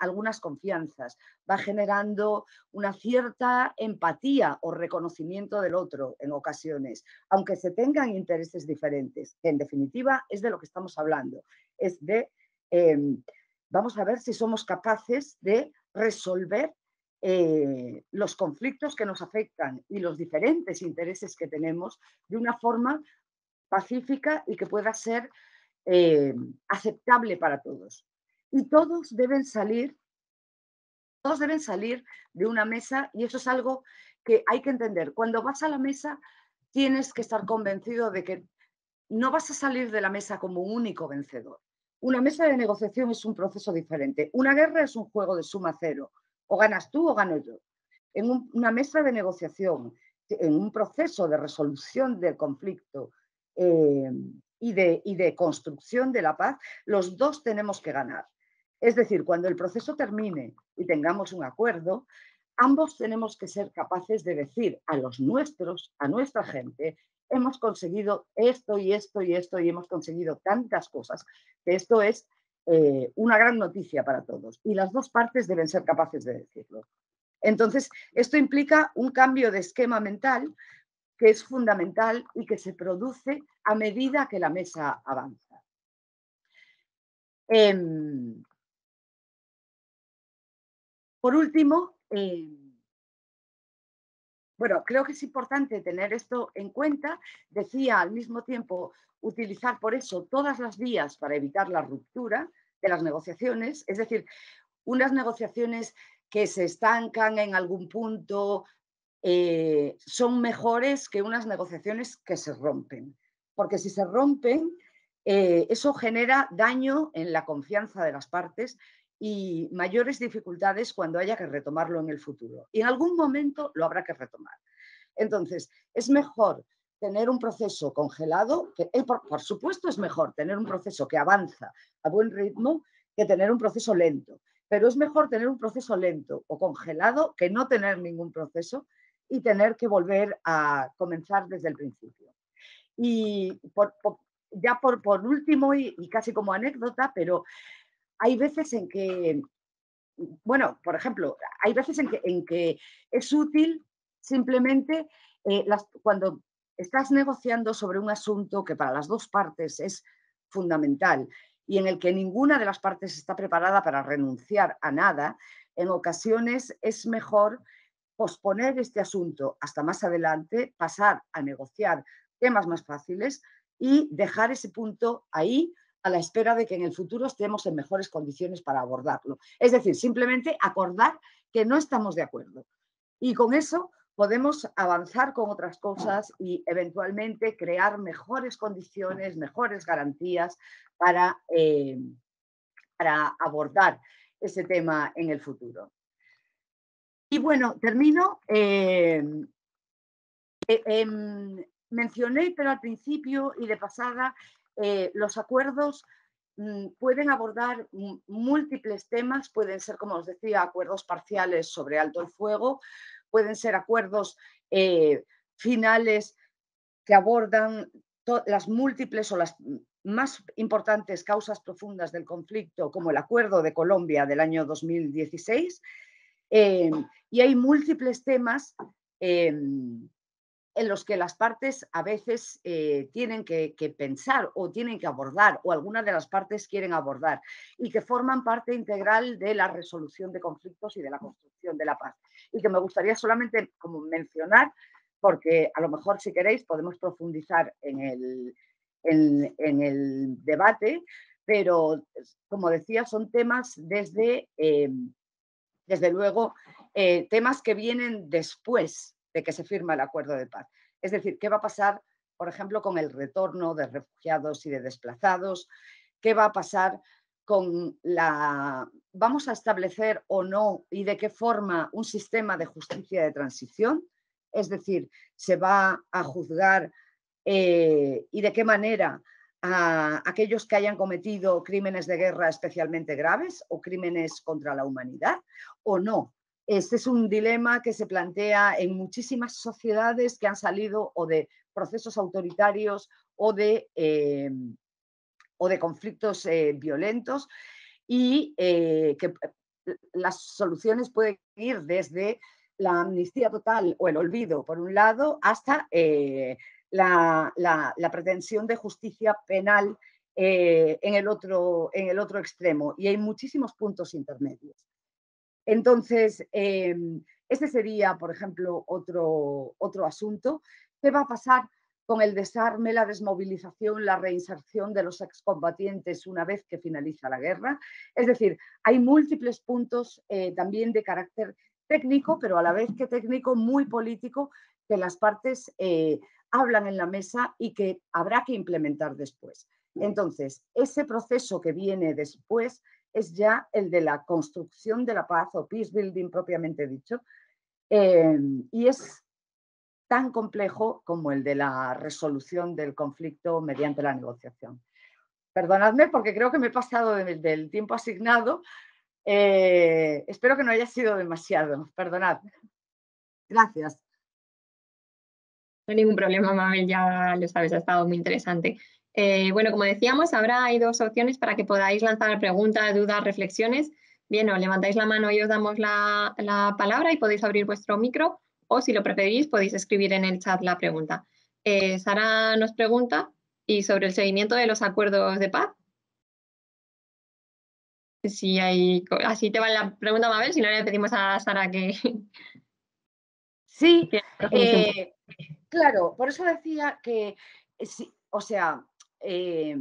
Speaker 2: algunas confianzas, va generando una cierta empatía o reconocimiento del otro en ocasiones, aunque se tengan intereses diferentes, en definitiva es de lo que estamos hablando, es de, em, vamos a ver si somos capaces de resolver eh, los conflictos que nos afectan y los diferentes intereses que tenemos de una forma pacífica y que pueda ser eh, aceptable para todos. Y todos deben salir, deben salir de una mesa y eso es algo que hay que entender. Cuando vas a la mesa tienes que estar convencido de que no vas a salir de la mesa como un único vencedor. Una mesa de negociación es un proceso diferente. Una guerra es un juego de suma cero. O ganas tú o gano yo. En una mesa de negociación, en un proceso de resolución del conflicto, eh, y, de, y de construcción de la paz, los dos tenemos que ganar. Es decir, cuando el proceso termine y tengamos un acuerdo, ambos tenemos que ser capaces de decir a los nuestros, a nuestra gente, hemos conseguido esto y esto y esto y hemos conseguido tantas cosas, que esto es eh, una gran noticia para todos. Y las dos partes deben ser capaces de decirlo. Entonces, esto implica un cambio de esquema mental que es fundamental
Speaker 3: y que se produce a medida que la mesa avanza. Em, por último, em, bueno, creo que es importante tener esto en cuenta.
Speaker 2: Decía al mismo tiempo utilizar por eso todas las vías para evitar la ruptura de las negociaciones, es decir, unas negociaciones que se estancan en algún punto eh, son mejores que unas negociaciones que se rompen porque si se rompen, eh, eso genera daño en la confianza de las partes y mayores dificultades cuando haya que retomarlo en el futuro. Y en algún momento lo habrá que retomar. Entonces, es mejor tener un proceso congelado, eh, por supuesto es mejor tener un proceso que avanza a buen ritmo que tener un proceso lento, pero es mejor tener un proceso lento o congelado que no tener ningún proceso y tener que volver a comenzar desde el principio. Y por, ya por, último, y, casi como anécdota, pero hay veces en que, bueno, por ejemplo, hay veces en que, en que es útil simplemente eh, cuando estás negociando sobre un asunto que para las dos partes es fundamental y en el que ninguna de las partes está preparada para renunciar a nada, en ocasiones es mejor posponer este asunto hasta más adelante, pasar a negociar temas más fáciles y dejar ese punto ahí a la espera de que en el futuro estemos en mejores condiciones para abordarlo. Es decir, simplemente acordar que no estamos de acuerdo. Y con eso podemos avanzar con otras cosas y eventualmente crear mejores condiciones, mejores garantías para, eh, para abordar ese tema en el futuro. Y bueno, termino. Eh, eh, em, Mencioné, pero al principio y de pasada, eh, los acuerdos mm, pueden abordar múltiples temas, pueden ser, como os decía, acuerdos parciales sobre alto el fuego, pueden ser acuerdos eh, finales que abordan las múltiples o las más importantes causas profundas del conflicto, como el acuerdo de Colombia del año 2016. Eh, y hay múltiples temas em, en los que las partes a veces eh, tienen que, pensar o tienen que abordar o algunas de las partes quieren abordar y que forman parte integral de la resolución de conflictos y de la construcción de la paz. Y que me gustaría solamente como mencionar, porque a lo mejor si queréis podemos profundizar en el, en, el debate, pero como decía, son temas desde, eh, desde luego, eh, temas que vienen después de que se firma el acuerdo de paz. Es decir, ¿qué va a pasar, por ejemplo, con el retorno de refugiados y de desplazados? ¿Qué va a pasar con la... ¿Vamos a establecer o no y de qué forma un sistema de justicia de transición? Es decir, ¿se va a juzgar eh, y de qué manera a aquellos que hayan cometido crímenes de guerra especialmente graves o crímenes contra la humanidad o no? Este es un dilema que se plantea en muchísimas sociedades que han salido o de procesos autoritarios o de, eh, o de conflictos eh, violentos y eh, que las soluciones pueden ir desde la amnistía total o el olvido, por un lado, hasta la, pretensión de justicia penal en el otro extremo. Y hay muchísimos puntos intermedios. Entonces, em, ese este sería, por ejemplo, otro, asunto. ¿Qué va a pasar con el desarme, la desmovilización, la reinserción de los excombatientes una vez que finaliza la guerra? Es decir, hay múltiples puntos eh, también de carácter técnico, pero a la vez que técnico, muy político, que las partes eh, hablan en la mesa y que habrá que implementar después. Entonces, ese proceso que viene después es ya el de la construcción de la paz o peace building propiamente dicho. Em, y es tan complejo como el de la resolución del conflicto mediante la negociación. Perdonadme porque creo que me he pasado del tiempo asignado. Eh, espero que no haya sido demasiado. Perdonad. Gracias.
Speaker 3: No hay ningún problema, Mabel, ya
Speaker 1: lo sabes, ha estado muy interesante. Eh, bueno, como decíamos, ahora hay dos opciones para que podáis lanzar preguntas, dudas, reflexiones. Bien, o levantáis la mano y os damos la, palabra y podéis abrir vuestro micro o si lo preferís podéis escribir en el chat la pregunta. Eh, Sara nos pregunta y sobre el seguimiento de los acuerdos de paz. Si hay, así te va la pregunta, Mabel, si no le pedimos a Sara que... [laughs]
Speaker 2: Sí, eh, claro, por eso decía que, o sea, eh,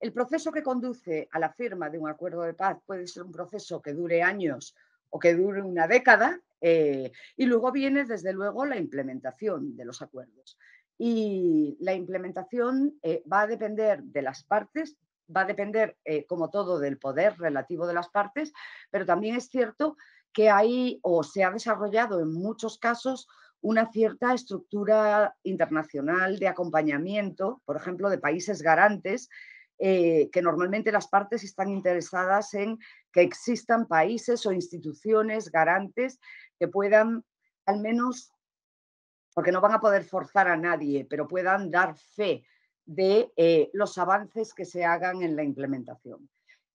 Speaker 2: el proceso que conduce a la firma de un acuerdo de paz puede ser un proceso que dure años o que dure una década eh, y luego viene, desde luego, la implementación de los acuerdos. Y la implementación eh, va a depender de las partes, va a depender, como todo, del poder relativo de las partes, pero también es cierto que hay o se ha desarrollado en muchos casos una cierta estructura internacional de acompañamiento, por ejemplo, de países garantes, eh, que normalmente las partes están interesadas en que existan países o instituciones garantes que puedan, al menos, porque no van a poder forzar a nadie, pero puedan dar fe de eh, los avances que se hagan en la implementación.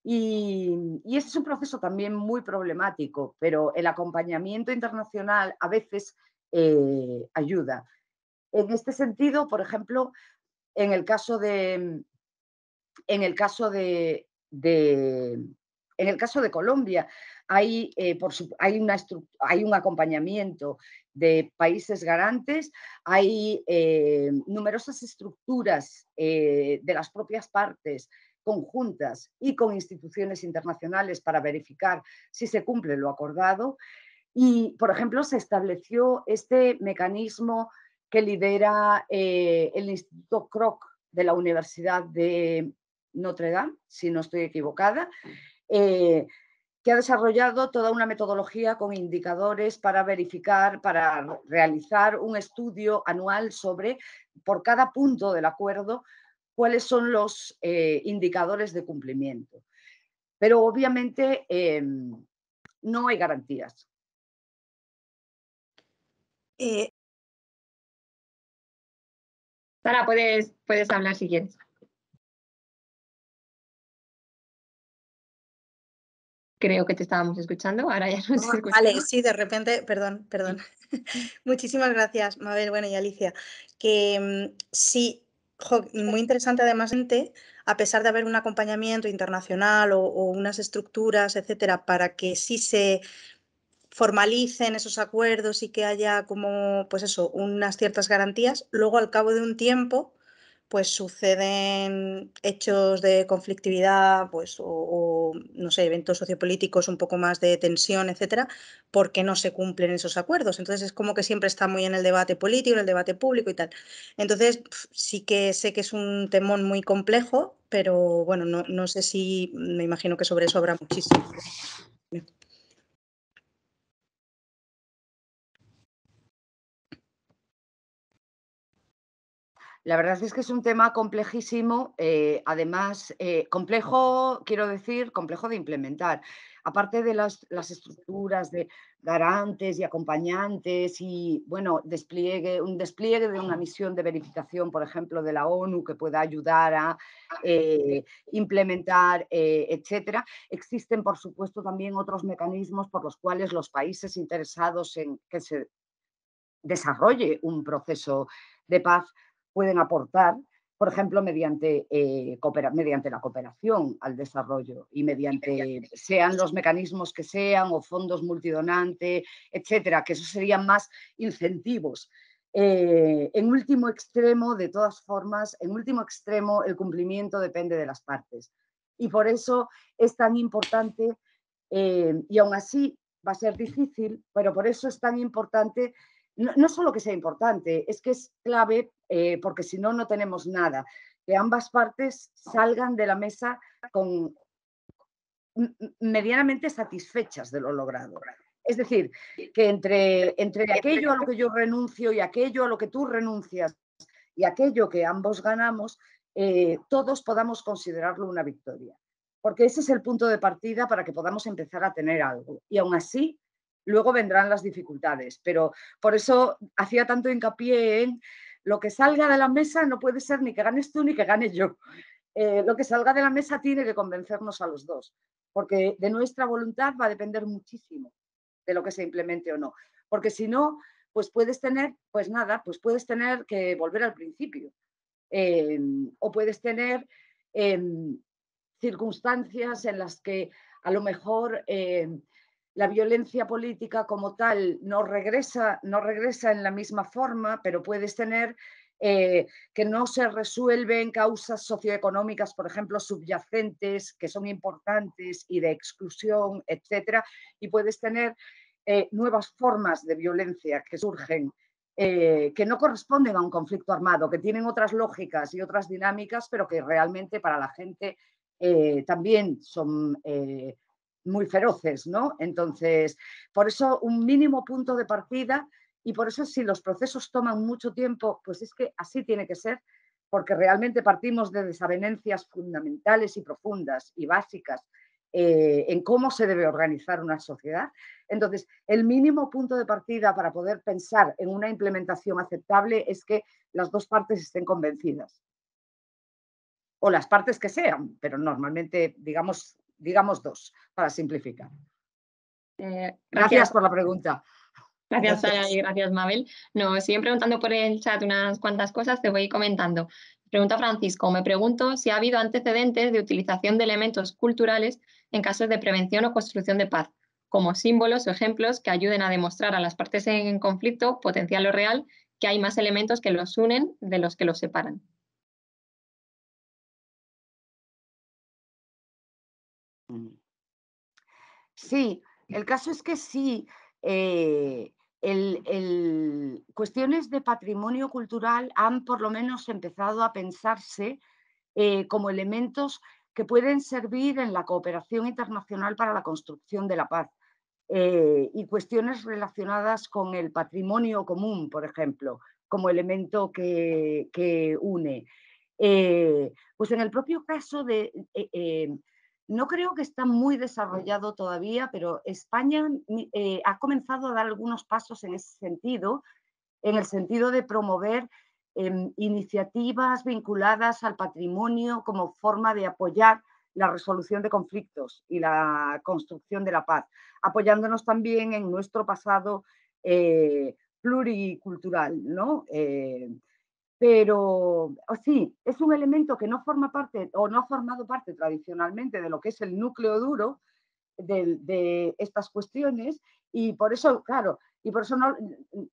Speaker 2: Y, y, este es un proceso también muy problemático, pero el acompañamiento internacional a veces eh, ayuda. En este sentido, por ejemplo, en el caso de, en el caso de, en el caso de Colombia, hay, eh, por hay, una hay un acompañamiento de países garantes, hay eh, numerosas estructuras de las propias partes conjuntas y con instituciones internacionales para verificar si se cumple lo acordado y, por ejemplo, se estableció este mecanismo que lidera eh, el Instituto Kroc de la Universidad de Notre Dame, si no estoy equivocada, eh, que ha desarrollado toda una metodología con indicadores para verificar, para realizar un estudio anual sobre, por cada punto del acuerdo, cuáles son los eh, indicadores de cumplimiento.
Speaker 3: Pero obviamente em, no hay garantías. Eh Sara, puedes, puedes hablar si quieres. Creo que te estábamos escuchando, ahora ya no. Ah, vale, sí, de repente,
Speaker 1: perdón, perdón. [laughs] Muchísimas gracias, Mabel, bueno, y Alicia. Que mm, sí, muy interesante además, a pesar de haber un acompañamiento internacional o unas estructuras, etcétera, para que sí se formalicen esos acuerdos y que haya como, pues eso, unas ciertas garantías, luego al cabo de un tiempo, pues suceden hechos de conflictividad, pues, o, no sé, eventos sociopolíticos un poco más de tensión, etcétera, porque no se cumplen esos acuerdos. Entonces es como que siempre está muy en el debate político, en el debate público y tal. Entonces sí que sé que es un temón muy complejo, pero bueno, no, no sé si me imagino
Speaker 3: que sobre eso habrá muchísimo. La
Speaker 2: verdad es que es un tema complejísimo, eh, además, eh, complejo, quiero decir, complejo de implementar. Aparte de las, estructuras de garantes y acompañantes y, bueno, despliegue, un despliegue de una misión de verificación, por ejemplo, de la ONU que pueda ayudar a eh, implementar, etcétera. Existen, por supuesto, también otros mecanismos por los cuales los países interesados en que se desarrolle un proceso de paz pueden aportar, por ejemplo, mediante, eh, mediante la cooperación al desarrollo y mediante, sean los mecanismos que sean o fondos multidonantes, etcétera, que eso serían más incentivos. Eh, en último extremo, de todas formas, en último extremo, el cumplimiento depende de las partes. Y por eso es tan importante, eh, y aún así va a ser difícil, pero por eso es tan importante, no solo que sea importante, es que es clave eh, porque si no, no tenemos nada. Que ambas partes salgan de la mesa con medianamente satisfechas de lo logrado. Es decir, que entre, entre aquello a lo que yo renuncio y aquello a lo que tú renuncias y aquello que ambos ganamos, eh, todos podamos considerarlo una victoria. Porque ese es el punto de partida para que podamos empezar a tener algo. Y aún así, luego vendrán las dificultades. Pero por eso hacía tanto hincapié en lo que salga de la mesa no puede ser ni que ganes tú ni que gane yo. Eh, lo que salga de la mesa tiene que convencernos a los dos, porque de nuestra voluntad va a depender muchísimo de lo que se implemente o no. Porque si no, pues puedes tener, pues nada, pues puedes tener que volver al principio. Em, o puedes tener em, circunstancias en las que a lo mejor em, la violencia política como tal no regresa, no regresa en la misma forma, pero puedes tener eh, que no se resuelven causas socioeconómicas, por ejemplo, subyacentes, que son importantes y de exclusión, etcétera, y puedes tener eh, nuevas formas de violencia que surgen. Eh, que no corresponden a un conflicto armado, que tienen otras lógicas y otras dinámicas, pero que realmente para la gente también son muy feroces, ¿no? Entonces, por eso un mínimo punto de partida y por eso si los procesos toman mucho tiempo, pues es que así tiene que ser, porque realmente partimos de desavenencias fundamentales y profundas y básicas eh, en cómo se debe organizar una sociedad. Entonces, el mínimo punto de partida para poder pensar en una implementación aceptable es que las dos partes estén convencidas o las partes que sean, pero normalmente, digamos, digamos dos, para simplificar.
Speaker 3: Eh, gracias. por la pregunta.
Speaker 1: Gracias, y gracias, Mabel. no siguen preguntando por el chat unas cuantas cosas, te voy comentando. Pregunta Francisco, me pregunto si ha habido antecedentes de utilización de elementos culturales en casos de prevención o construcción de paz, como símbolos o ejemplos que ayuden a demostrar a las
Speaker 3: partes en conflicto, potencial o real, que hay más elementos que los unen de los que los separan. Sí, el caso es que sí, eh,
Speaker 2: cuestiones de patrimonio cultural han por lo menos empezado a pensarse eh, como elementos que pueden servir en la cooperación internacional para la construcción de la paz. Eh, y cuestiones relacionadas con el patrimonio común, por ejemplo, como elemento que, une. pues en el propio caso de, no creo que está muy desarrollado todavía, pero España eh, ha comenzado a dar algunos pasos en ese sentido, en el sentido de promover em, iniciativas vinculadas al patrimonio como forma de apoyar la resolución de conflictos y la construcción de la paz, apoyándonos también en nuestro pasado eh, pluricultural, ¿no? Eh, pero sí, es un elemento que no forma parte o no ha formado parte tradicionalmente de lo que es el núcleo duro de, estas cuestiones y por eso, claro, y por eso no,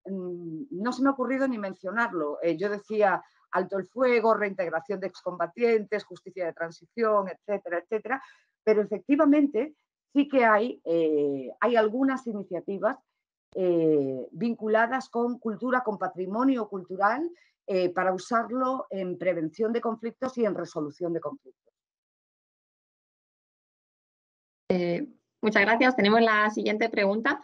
Speaker 2: mm, no se me ha ocurrido ni mencionarlo. Eh, yo decía alto el fuego, reintegración de excombatientes, justicia de transición, etcétera, etcétera, pero efectivamente sí que hay, eh, algunas iniciativas eh, vinculadas con cultura, con patrimonio cultural eh, para usarlo en prevención de conflictos y en resolución de conflictos.
Speaker 1: Eh, muchas gracias. Tenemos la siguiente pregunta.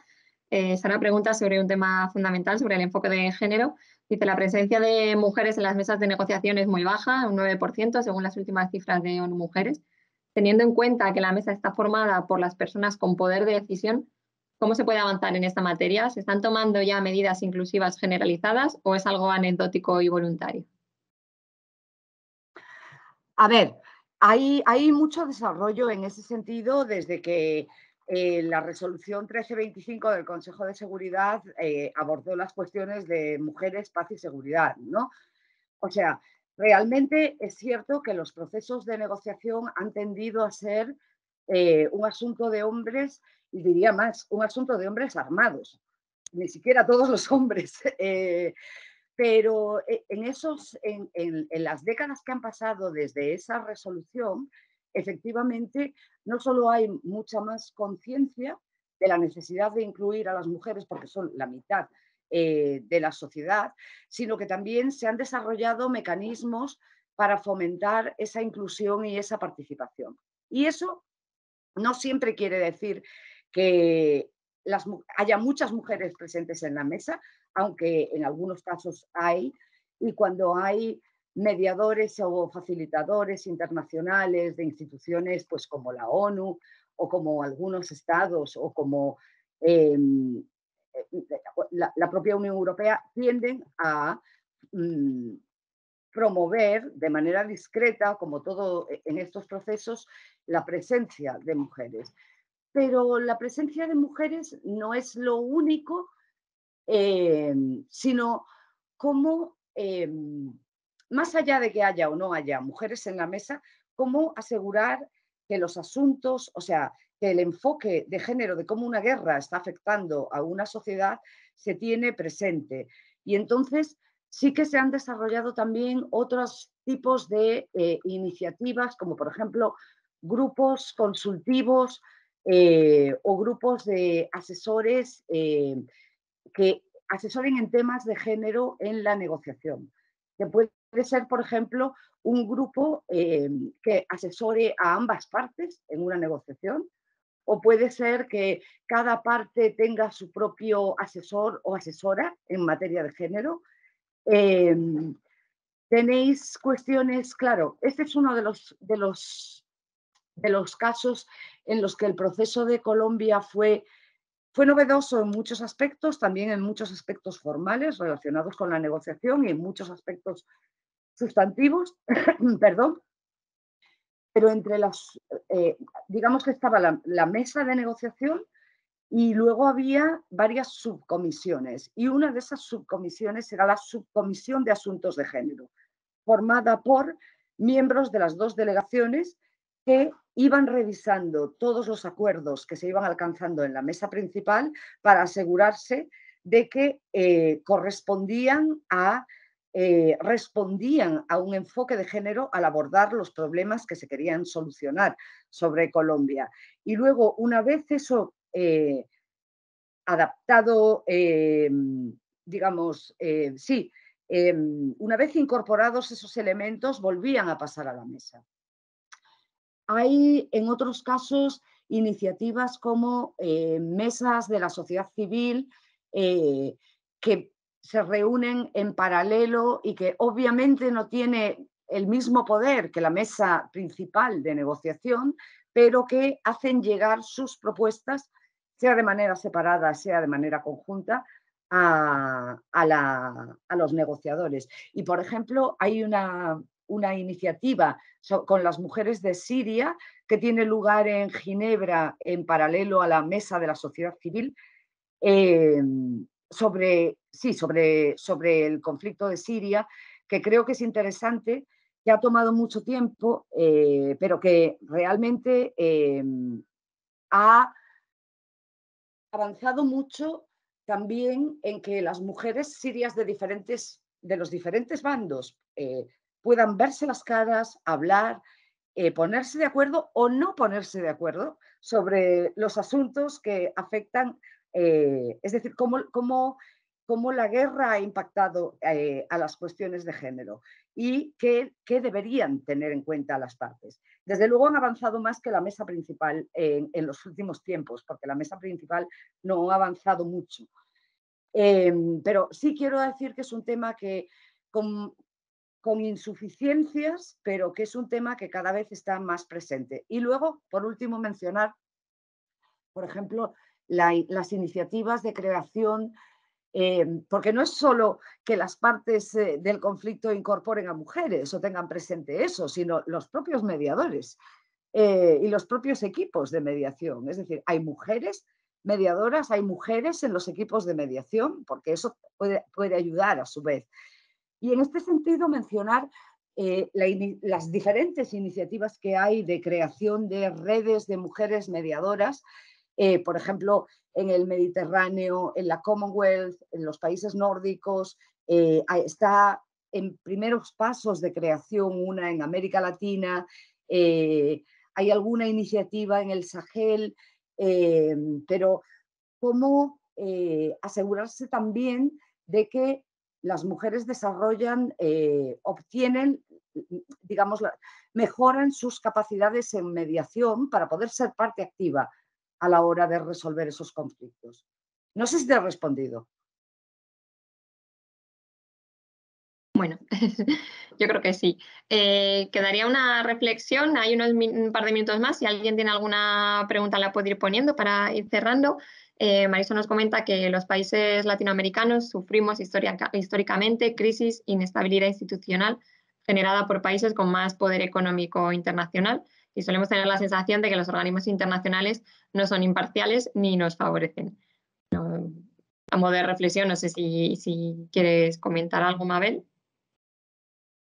Speaker 1: Es eh, una pregunta sobre un tema fundamental, sobre el enfoque de género. Dice, la presencia de mujeres en las mesas de negociación es muy baja, un 9%, según las últimas cifras de ONU Mujeres. Teniendo en cuenta que la mesa está formada por las personas con poder de decisión, ¿Cómo se puede avanzar en esta materia? ¿Se están tomando ya medidas inclusivas generalizadas o es algo anecdótico y voluntario?
Speaker 2: A ver, hay, mucho desarrollo en ese sentido desde que eh, la resolución 1325 del Consejo de Seguridad eh, abordó las cuestiones de mujeres, paz y seguridad, ¿no? O sea, realmente es cierto que los procesos de negociación han tendido a ser eh, un asunto de hombres y diría más, un asunto de hombres armados, ni siquiera todos los hombres. [laughs] Eh, pero eh, en, esos, en, las décadas que han pasado desde esa resolución, efectivamente, no solo hay mucha más conciencia de la necesidad de incluir a las mujeres, porque son la mitad eh, de la sociedad, sino que también se han desarrollado mecanismos para fomentar esa inclusión y esa participación. Y eso no siempre quiere decir que haya muchas mujeres presentes en la mesa, aunque en algunos casos hay, y cuando hay mediadores o facilitadores internacionales de instituciones pues como la ONU o como algunos estados o como em, eh, la, propia Unión Europea tienden a mm, promover de manera discreta, como todo eh, en estos procesos, la presencia de mujeres pero la presencia de mujeres no es lo único, eh, sino cómo, eh, más allá de que haya o no haya mujeres en la mesa, cómo asegurar que los asuntos, o sea, que el enfoque de género de cómo una guerra está afectando a una sociedad se tiene presente. Y entonces sí que se han desarrollado también otros tipos de eh, iniciativas, como por ejemplo grupos consultivos eh, o grupos de asesores eh, que asesoren en temas de género en la negociación. Que puede ser, por ejemplo, un grupo eh, que asesore a ambas partes en una negociación, o puede ser que cada parte tenga su propio asesor o asesora en materia de género. tenéis cuestiones, claro, este es uno de los, de los, de los casos en los que el proceso de Colombia fue, fue novedoso en muchos aspectos, también en muchos aspectos formales relacionados con la negociación y en muchos aspectos sustantivos, [clears throat] perdón, pero entre las, eh, digamos que estaba la, la, mesa de negociación y luego había varias subcomisiones y una de esas subcomisiones era la subcomisión de asuntos de género, formada por miembros de las dos delegaciones que iban revisando todos los acuerdos que se iban alcanzando en la mesa principal para asegurarse de que eh, correspondían a eh, respondían a un enfoque de género al abordar los problemas que se querían solucionar sobre Colombia. Y luego, una vez eso eh, adaptado, em, digamos, sí, em, una vez incorporados esos elementos, volvían a pasar a la mesa. Hay en otros casos iniciativas como eh, mesas de la sociedad civil eh, que se reúnen en paralelo y que obviamente no tiene el mismo poder que la mesa principal de negociación, pero que hacen llegar sus propuestas, sea de manera separada, sea de manera conjunta, a los negociadores. Y, por ejemplo, hay una una iniciativa con las mujeres de Siria que tiene lugar en Ginebra en paralelo a la mesa de la sociedad civil em, sobre, sí, sobre, sobre el conflicto de Siria, que creo que es interesante, que ha tomado mucho tiempo, eh, pero que realmente em, ha avanzado mucho también en que las mujeres sirias de diferentes de los diferentes bandos, eh, puedan verse las caras, hablar, eh, ponerse de acuerdo o no ponerse de acuerdo sobre los asuntos que afectan, eh, es decir, cómo, cómo, cómo, la guerra ha impactado eh, a las cuestiones de género y qué, deberían tener en cuenta las partes. Desde luego han avanzado más que la mesa principal en, los últimos tiempos, porque la mesa principal no ha avanzado mucho. Em, pero sí quiero decir que es un tema que, con, con insuficiencias, pero que es un tema que cada vez está más presente. Y luego, por último, mencionar, por ejemplo, las iniciativas de creación, eh, porque no es solo que las partes eh, del conflicto incorporen a mujeres o tengan presente eso, sino los propios mediadores eh, y los propios equipos de mediación. Es decir, hay mujeres mediadoras, hay mujeres en los equipos de mediación, porque eso puede, puede ayudar a su vez. Y en este sentido, mencionar eh, las diferentes iniciativas que hay de creación de redes de mujeres mediadoras, eh, por ejemplo, en el Mediterráneo, en la Commonwealth, en los países nórdicos, eh, está en primeros pasos de creación una en América Latina, hay alguna iniciativa en el Sahel, pero ¿cómo asegurarse también de que las mujeres desarrollan, eh, obtienen, digamos, mejoran sus capacidades en mediación para poder ser parte
Speaker 3: activa a la hora de resolver esos conflictos. No sé si te he respondido. Bueno, [laughs] yo creo que sí.
Speaker 1: Eh, quedaría una reflexión, hay unos un par de minutos más, si alguien tiene alguna pregunta la puede ir poniendo para ir cerrando eh, Marisa nos comenta que los países latinoamericanos sufrimos históricamente crisis, inestabilidad institucional generada por países con más poder económico internacional y solemos tener la sensación de que los organismos internacionales no son imparciales ni nos favorecen. a modo de reflexión, no sé si, si quieres comentar algo, Mabel.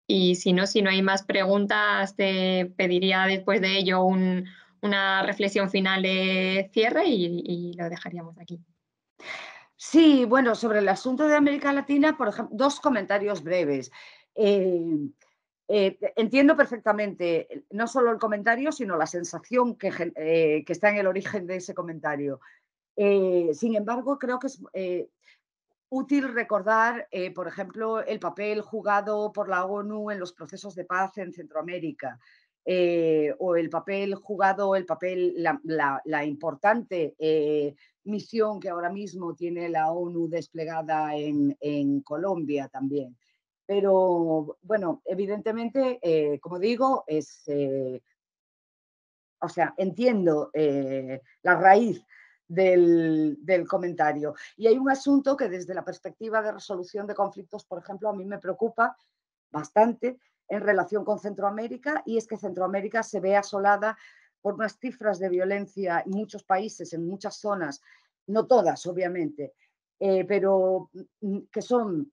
Speaker 1: Y si no, si no hay más preguntas, te pediría después de ello un, una reflexión final de cierre y, lo dejaríamos aquí.
Speaker 2: Sí, bueno, sobre el asunto de América Latina, por ejemplo, dos comentarios breves. Eh, eh, entiendo perfectamente no solo el comentario, sino la sensación que eh, está en el origen de ese comentario. sin embargo, creo que es útil recordar, por ejemplo, el papel jugado por la ONU en los procesos de paz en Centroamérica. Eh, o el papel jugado, el papel, la, importante eh, misión que ahora mismo tiene la ONU desplegada en, Colombia también. Pero bueno, evidentemente, eh, como digo, es, o sea, entiendo la raíz del, comentario. Y hay un asunto que desde la perspectiva de resolución de conflictos, por ejemplo, a mí me preocupa bastante, en relación con Centroamérica y es que Centroamérica se ve asolada por unas cifras de violencia en muchos países, en muchas zonas, no todas obviamente, eh, pero mm, mm, que son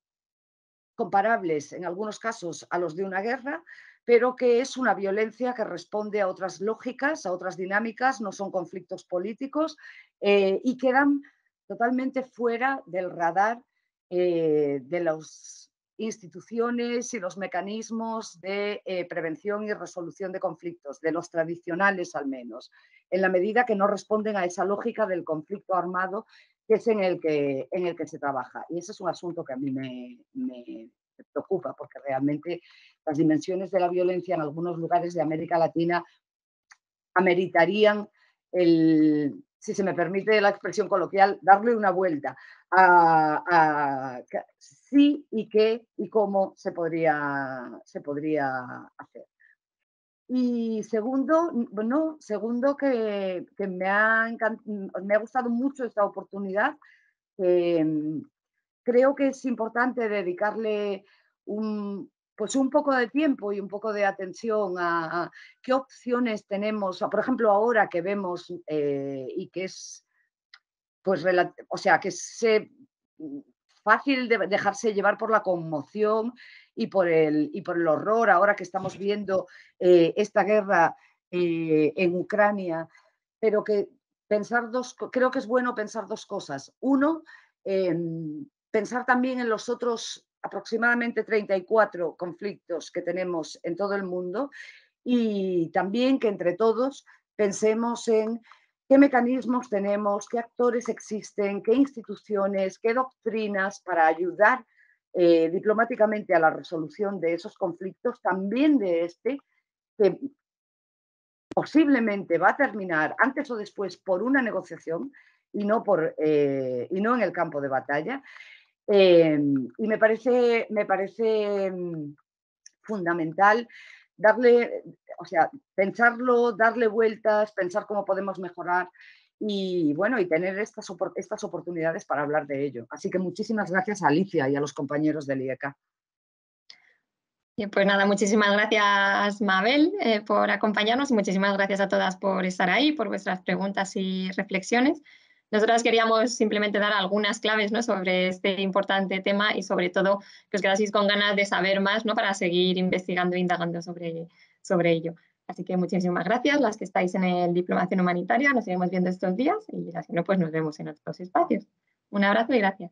Speaker 2: comparables en algunos casos a los de una guerra, pero que es una violencia que responde a otras lógicas, a otras dinámicas, no son conflictos políticos eh, y quedan totalmente fuera del radar eh, de los instituciones y los mecanismos de eh, prevención y resolución de conflictos, de los tradicionales al menos, en la medida que no responden a esa lógica del conflicto armado que es en el que, en el que se trabaja. Y ese es un asunto que a mí me, me preocupa, porque realmente las dimensiones de la violencia en algunos lugares de América Latina ameritarían el, si se me permite la expresión coloquial, darle una vuelta a, sí y qué y cómo se podría, se podría hacer. Y segundo, bueno, segundo que, me, ha me ha gustado mucho esta oportunidad. Mm, creo que es importante dedicarle un, pues un poco de tiempo y un poco de atención a, qué opciones tenemos, por ejemplo, ahora que vemos eh, y que es pues, o sea, que se mm, fácil dejarse llevar por la conmoción y por el, y por el horror ahora que estamos viendo eh, esta guerra eh, en Ucrania, pero que pensar dos, creo que es bueno pensar dos cosas. Uno, em, pensar también en los otros aproximadamente 34 conflictos que tenemos en todo el mundo y también que entre todos pensemos en qué mecanismos tenemos, qué actores existen, qué instituciones, qué doctrinas para ayudar eh, diplomáticamente a la resolución de esos conflictos, también de este, que posiblemente va a terminar antes o después por una negociación y no, por, eh, y no en el campo de batalla. Eh, y me parece, me parece mm, fundamental darle, o sea, pensarlo, darle vueltas, pensar cómo podemos mejorar y bueno, y tener estas, estas oportunidades para hablar de ello. Así que muchísimas gracias a Alicia y a los compañeros del e IECA. Pues nada, muchísimas
Speaker 1: gracias Mabel eh, por acompañarnos y muchísimas gracias a todas por estar ahí, por vuestras preguntas y reflexiones. Nosotras queríamos simplemente dar algunas claves ¿no? sobre este importante tema y sobre todo que os quedaseis con ganas de saber más ¿no? para seguir investigando e indagando sobre, sobre ello. Así que muchísimas gracias, las que estáis en el Diplomación Humanitaria, nos seguimos viendo estos días y las no, pues nos vemos en otros espacios. Un abrazo y gracias.